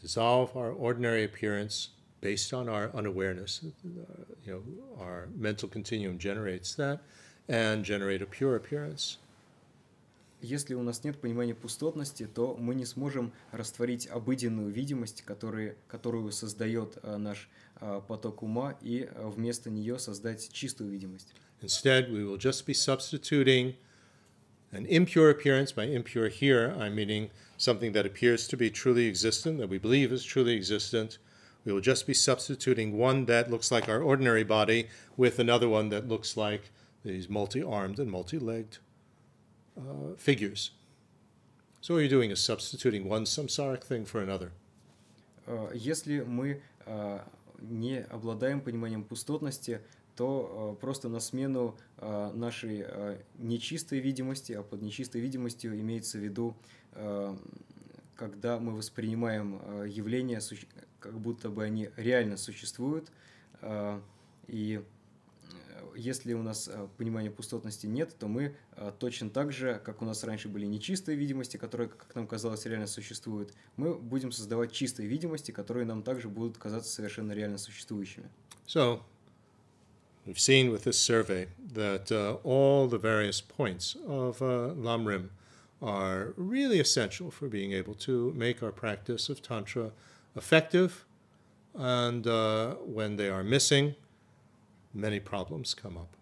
Speaker 1: dissolve our ordinary appearance based on our unawareness. Uh, you know, our mental continuum
Speaker 2: generates that and generate a pure appearance. Если у нас нет понимания пустотности, то мы не сможем растворить обыденную видимость, которую создает э, наш э, поток ума, и э, вместо нее создать чистую видимость. Instead, we will just be substituting an impure appearance, by impure
Speaker 1: here, I'm meaning something that appears to be truly existent, that we believe is truly existent. We will just be substituting one that looks like our ordinary body with another one that looks like these multi-armed and multi-legged uh, figures. So what you're doing is substituting one samsaric thing for another.
Speaker 2: Э, если мы э, не обладаем пониманием пустотности, то э, просто на смену э, нашей э, нечистой видимости, а под нечистой видимостью имеется в виду, когда мы воспринимаем явления, как будто бы они реально существуют, и если у нас понимания пустотности нет, то мы точно так же, как у нас раньше были нечистые видимости, которые, как нам казалось, реально существуют, мы будем создавать чистые видимости, которые нам также будут казаться совершенно реально существующими.
Speaker 1: So, We've seen with this survey that uh, all the various points of uh, Lamrim are really essential for being able to make our practice of Tantra effective. And uh, when they are missing, many problems come up.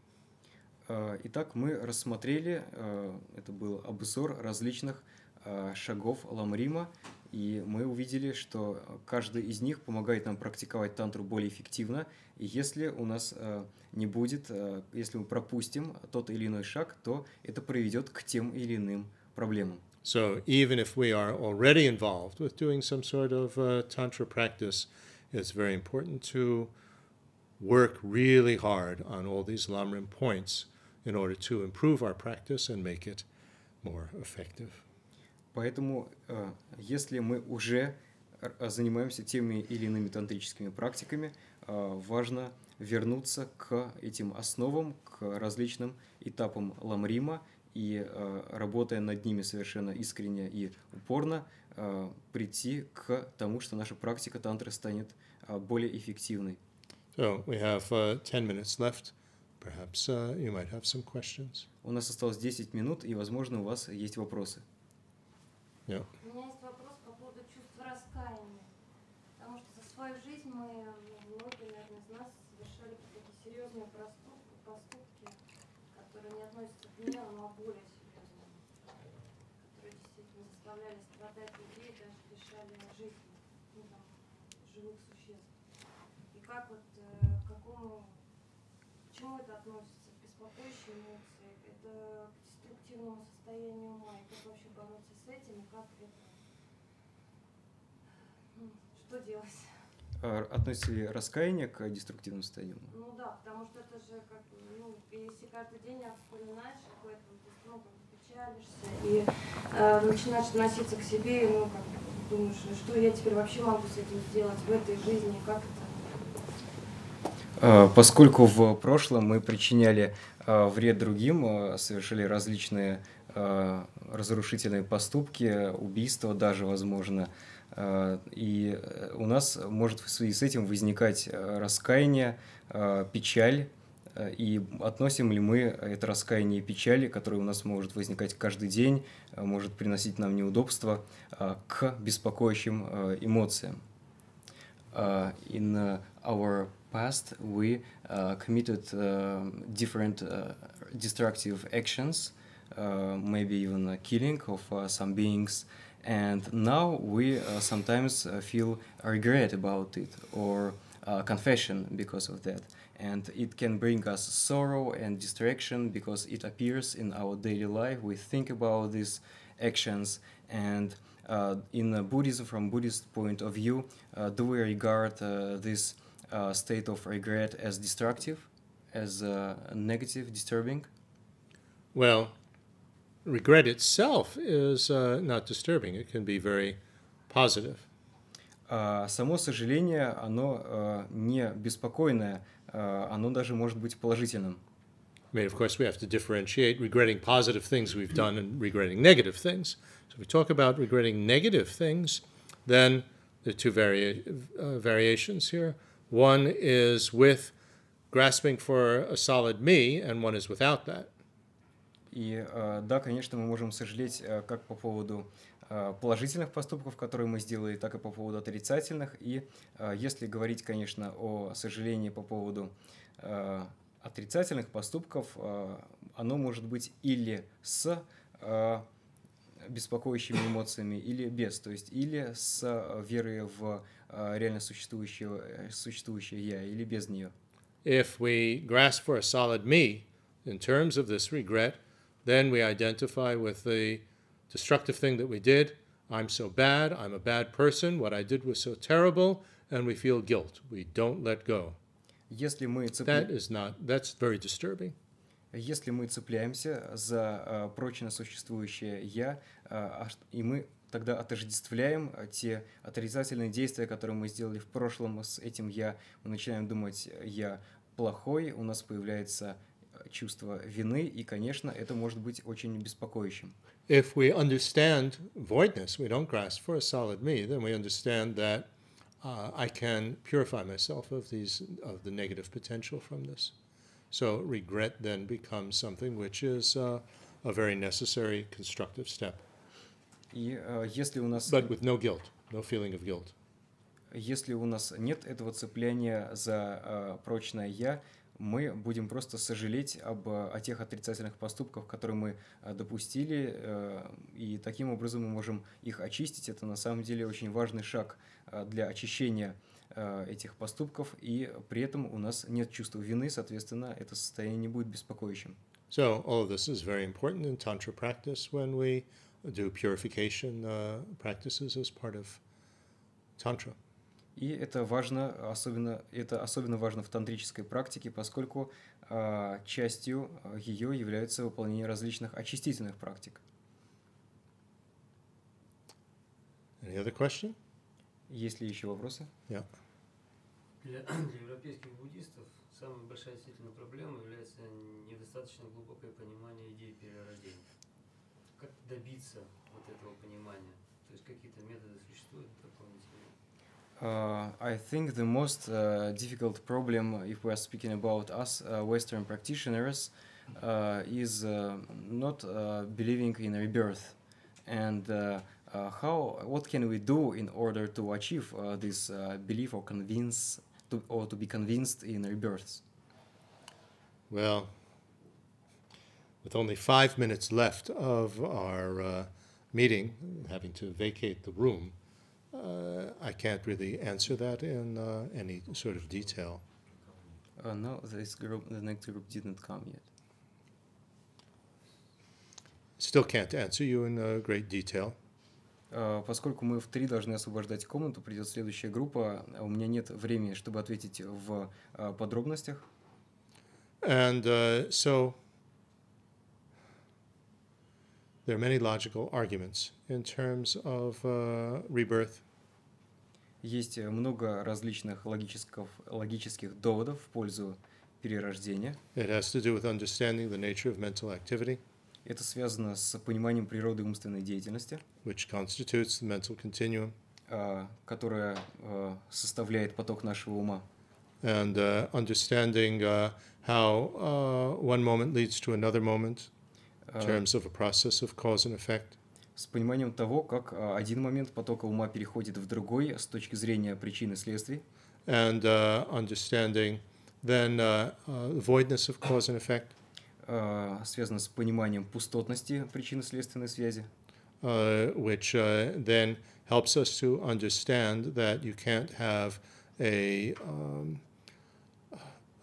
Speaker 2: Итак, мы рассмотрели, э, это был обзор различных э, шагов Ламрима, И мы увидели, что каждый из них помогает нам практиковать тантру более эффективно. И если у нас не будет, если мы пропустим тот или иной шаг, то это приведет к тем или иным проблемам.
Speaker 1: So even if we are already involved with doing some sort of uh, tantra practice, it's very important to work really hard on all these lamrim
Speaker 2: points in order to improve our practice and make it more effective. Поэтому, э, если мы уже э, занимаемся теми или иными тантрическими практиками, э, важно вернуться к этим основам, к различным этапам ламрима и, работая над ними совершенно искренне и упорно, прийти к тому, что наша практика тантры станет более эффективной. So we have uh, 10 minutes left. Perhaps uh, you might have some questions. У нас осталось 10 минут, и, возможно, у вас есть вопросы. Yeah. У меня есть вопрос по поводу чувства раскаяния. Потому что за свою жизнь мы, ну, многие, наверное, из нас совершали какие-то серьезные проступки, поступки, которые не относятся к миру, но более серьезные, которые действительно заставляли страдать людей, даже лишали жизни, ну, там, живых существ. И как вот, э, к какому, к чему это относится? Беспокоящие эмоции, это к деструктивному состоянию ума, с этим, как это, ну, что делать? А, относится ли раскаяние к деструктивному состоянию? Ну да, потому что это же как, ну, если каждый день вспоминаешь какое-то, ну, печалишься и э, начинаешь относиться к себе, и, ну, как думаешь, «А что я теперь вообще могу с этим сделать в этой жизни, как это? А, поскольку в прошлом мы причиняли вред другим, совершили различные Э, разрушительные поступки, убийства даже, возможно. Э, и э, у нас может в связи с этим возникать раскаяние, печаль, и относим ли мы это раскаяние и печали, которое у нас может возникать каждый день, может приносить нам неудобства, к беспокоящим эмоциям. In our past we committed different destructive actions – Uh, maybe even a killing of uh, some beings. And now we uh, sometimes feel regret about it or confession because of that. And it can bring us sorrow and distraction because it appears in our daily life. We think about these actions and uh, in Buddhism, from Buddhist point of view, uh, do we regard uh, this state of regret as destructive, as negative, disturbing?
Speaker 1: Well, regret itself is uh, not disturbing. It can be very positive.
Speaker 2: само сожаление, оно э, не беспокойное, э, оно даже может быть положительным.
Speaker 1: I mean, of course, we have to differentiate regretting positive things we've done and regretting negative things. So, if we talk about regretting negative things, then there are two vari uh, variations here. One is with grasping for a solid me, and one is without that.
Speaker 2: И э, да, конечно, мы можем сожалеть э, как по поводу э, положительных поступков, которые мы сделали, так и по поводу отрицательных. И если говорить, конечно, о сожалении по поводу отрицательных поступков, оно может быть или с беспокоящими эмоциями или без, то есть или с верой в реально существующее, существующее я или без нее.
Speaker 1: If we grasp for a solid me in terms of this regret, Then we identify with the destructive thing that we did. I'm so bad. I'm a bad person. What I did was so terrible. And we feel guilt. We don't let go.
Speaker 2: Если мы цеп... That is not, that's very disturbing. Если мы цепляемся за э, прочно существующее «я», э, а и мы тогда отождествляем э, те отрицательные действия, которые мы сделали в прошлом с этим «я», мы начинаем думать «я плохой», у нас появляется чувство вины, и, конечно, это может быть очень беспокоящим.
Speaker 1: If we understand voidness, we don't grasp for a solid me, then we understand that uh, I can purify myself of these of the negative potential from this. So regret then becomes something which is uh, a very necessary constructive step.
Speaker 2: И uh, если у нас... But with no guilt, no feeling of guilt. Если у нас нет этого цепляния за uh, прочное «я», мы будем просто сожалеть об, о тех отрицательных поступках, которые мы э, допустили, э, и таким образом мы можем их очистить. Это на самом деле очень важный шаг э, для очищения этих поступков, и при этом у нас нет чувства вины, соответственно, это состояние не будет беспокоящим. So all of this is very important in tantra practice when we do purification uh, practices as part of tantra. И это важно, особенно, это особенно важно в тантрической практике, поскольку э, частью а, ее является выполнение различных очистительных практик. Any other question? Есть ли еще вопросы? Yeah. Для, для европейских буддистов самая большая действительно проблема является недостаточно глубокое понимание идеи перерождения. Как добиться вот этого понимания? То есть какие-то методы существуют дополнительные? Uh, I think the most uh, difficult problem, if we are speaking about us uh, Western practitioners, uh, is uh, not uh, believing in rebirth, and how what can we do in order to achieve this belief or convince to, or to be convinced in rebirths? Well,
Speaker 1: with only five minutes left of our meeting, having to vacate the room. Uh, I can't really answer that in uh, any sort of detail. Uh, no, this group, the next group didn't come yet.
Speaker 2: Still can't answer you in uh, great detail. поскольку мы в три должны освобождать комнату, придет следующая группа. У меня нет времени, чтобы ответить в подробностях.
Speaker 1: And so There are many logical arguments
Speaker 2: in terms of uh, rebirth. Есть много различных логических, логических доводов в пользу перерождения. It has to do with understanding the nature of mental activity. Это связано с пониманием природы умственной деятельности, which constitutes the mental continuum, uh, которая uh, составляет поток нашего ума.
Speaker 1: And uh, understanding uh, how uh, one moment leads to another moment. Э, terms of a process of cause and effect.
Speaker 2: С пониманием того, как э, один момент потока ума переходит в другой с точки зрения причин следствий. And uh, understanding then uh, uh, voidness of cause and effect. Uh, связано с пониманием пустотности причинно-следственной связи.
Speaker 1: Uh, which uh, then helps us to understand that you can't have a um,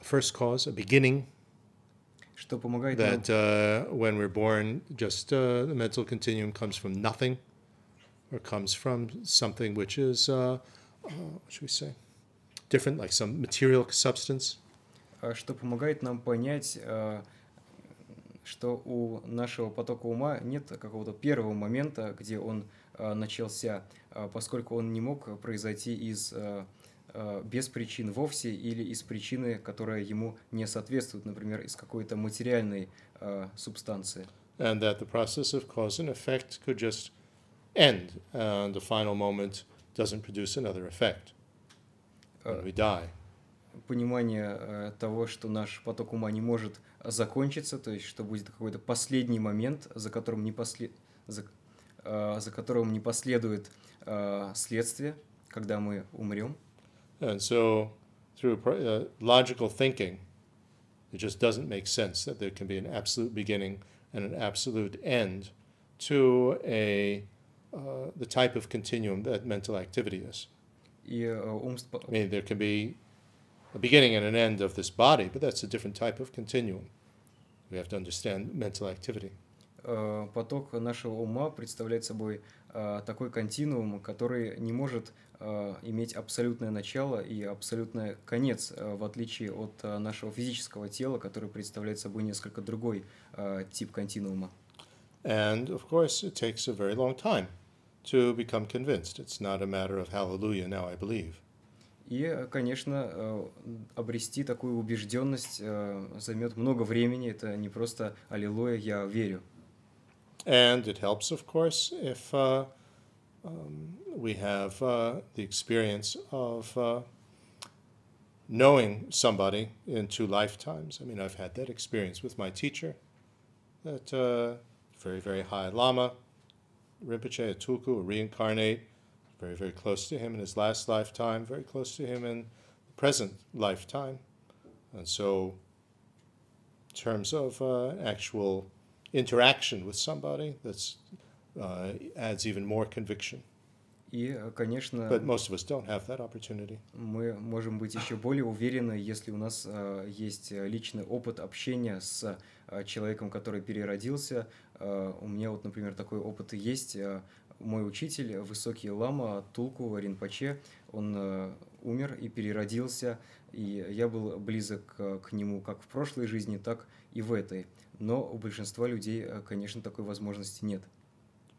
Speaker 1: first cause, a beginning, что помогает that uh, when we're born, just uh, the mental continuum comes from nothing, or comes from something which is, uh, what should we say, different, like some material substance.
Speaker 2: Что помогает нам понять, что у нашего потока ума нет какого-то первого момента, где он начался, поскольку он не мог произойти из Э, без причин вовсе или из причины, которая ему не соответствует, например, из какой-то материальной э, субстанции.
Speaker 1: And that the process of cause and effect could just end, uh, and the final moment doesn't produce another effect.
Speaker 2: Э, and we die. Понимание того, что наш поток ума не может закончиться, то есть что будет какой-то последний момент, за которым не, после... за... за которым не последует следствие, когда мы умрем. And
Speaker 1: so, through uh, logical thinking, it just doesn't make sense that there can be an absolute beginning and an absolute end to a uh, the type of continuum that mental activity is. Uh, I mean, there can be a beginning and an end of this body, but that's a different type of continuum.
Speaker 2: We have to understand mental activity. Uh, поток нашего ума представляет собой uh, такой континуум, который не может Э, иметь абсолютное начало и абсолютный конец, э, в отличие от э, нашего физического тела, которое представляет собой несколько другой тип континуума. And of course, it takes a very long time
Speaker 1: to become convinced. It's not a matter of hallelujah, now I believe.
Speaker 2: И, конечно, обрести такую убежденность займет много времени. Это не просто «Аллилуйя, я верю». And it helps, of course, if
Speaker 1: uh, Um, we have uh, the experience of uh, knowing somebody in two lifetimes. I mean, I've had that experience with my teacher, that uh, very, very high Lama, Rinpoche Atuku, a reincarnate, very, very close to him in his last lifetime, very close to him in the present lifetime. And so, in terms of uh, actual interaction with somebody that's uh, adds even more conviction.
Speaker 2: И, э, конечно, But
Speaker 1: most of us don't have that opportunity.
Speaker 2: мы можем быть еще более уверены, если у нас uh, есть э, личный опыт общения с uh, человеком, который переродился. Uh, у меня вот, например, такой опыт и есть. Мой учитель, высокий лама Тулку Ринпаче, он умер и переродился, и я был близок к нему как в прошлой жизни, так и в этой. Но у большинства людей, конечно, такой возможности нет.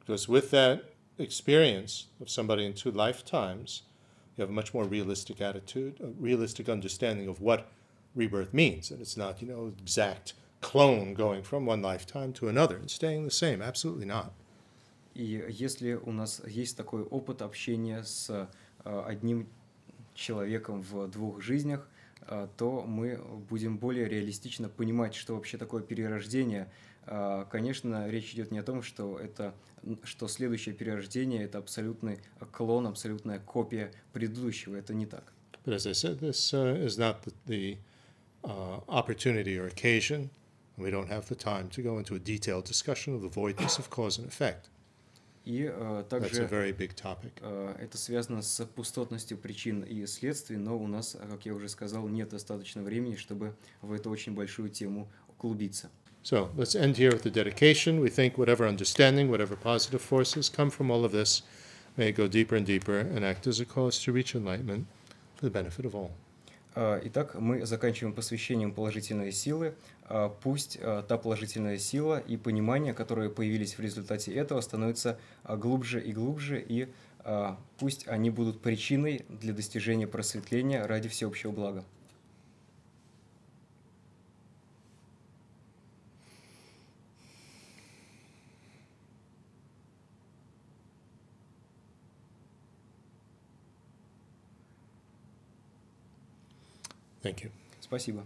Speaker 2: Because with that
Speaker 1: experience of somebody in two lifetimes, you have a much more realistic attitude, a realistic understanding of what rebirth means. And it's not, you know, exact
Speaker 2: clone going from one lifetime to another and staying the same. Absolutely not. И если у нас есть такой опыт общения с э, одним человеком в двух жизнях, э, то мы будем более реалистично понимать, что вообще такое перерождение – А, конечно, речь идет не о том, что это что следующее перерождение – это абсолютный клон, абсолютная копия предыдущего. Это не так. But as I said, this uh, is not the, the uh, opportunity or occasion.
Speaker 1: We don't have the time to go into a detailed discussion of the voidness of cause and effect.
Speaker 2: И uh, также uh, это связано с пустотностью причин и следствий, но у нас, как я уже сказал, нет достаточно времени, чтобы в эту очень большую тему углубиться.
Speaker 1: So let's end here with the dedication. We think whatever understanding, whatever positive forces come from all of this may go deeper and deeper and act as a cause to reach enlightenment for the benefit
Speaker 2: of all. Итак, мы заканчиваем посвящением положительной силы. Пусть та положительная сила и понимание, которые появились в результате этого, становятся глубже и глубже, и пусть они будут причиной для достижения просветления ради всеобщего блага. Thank you. Спасибо.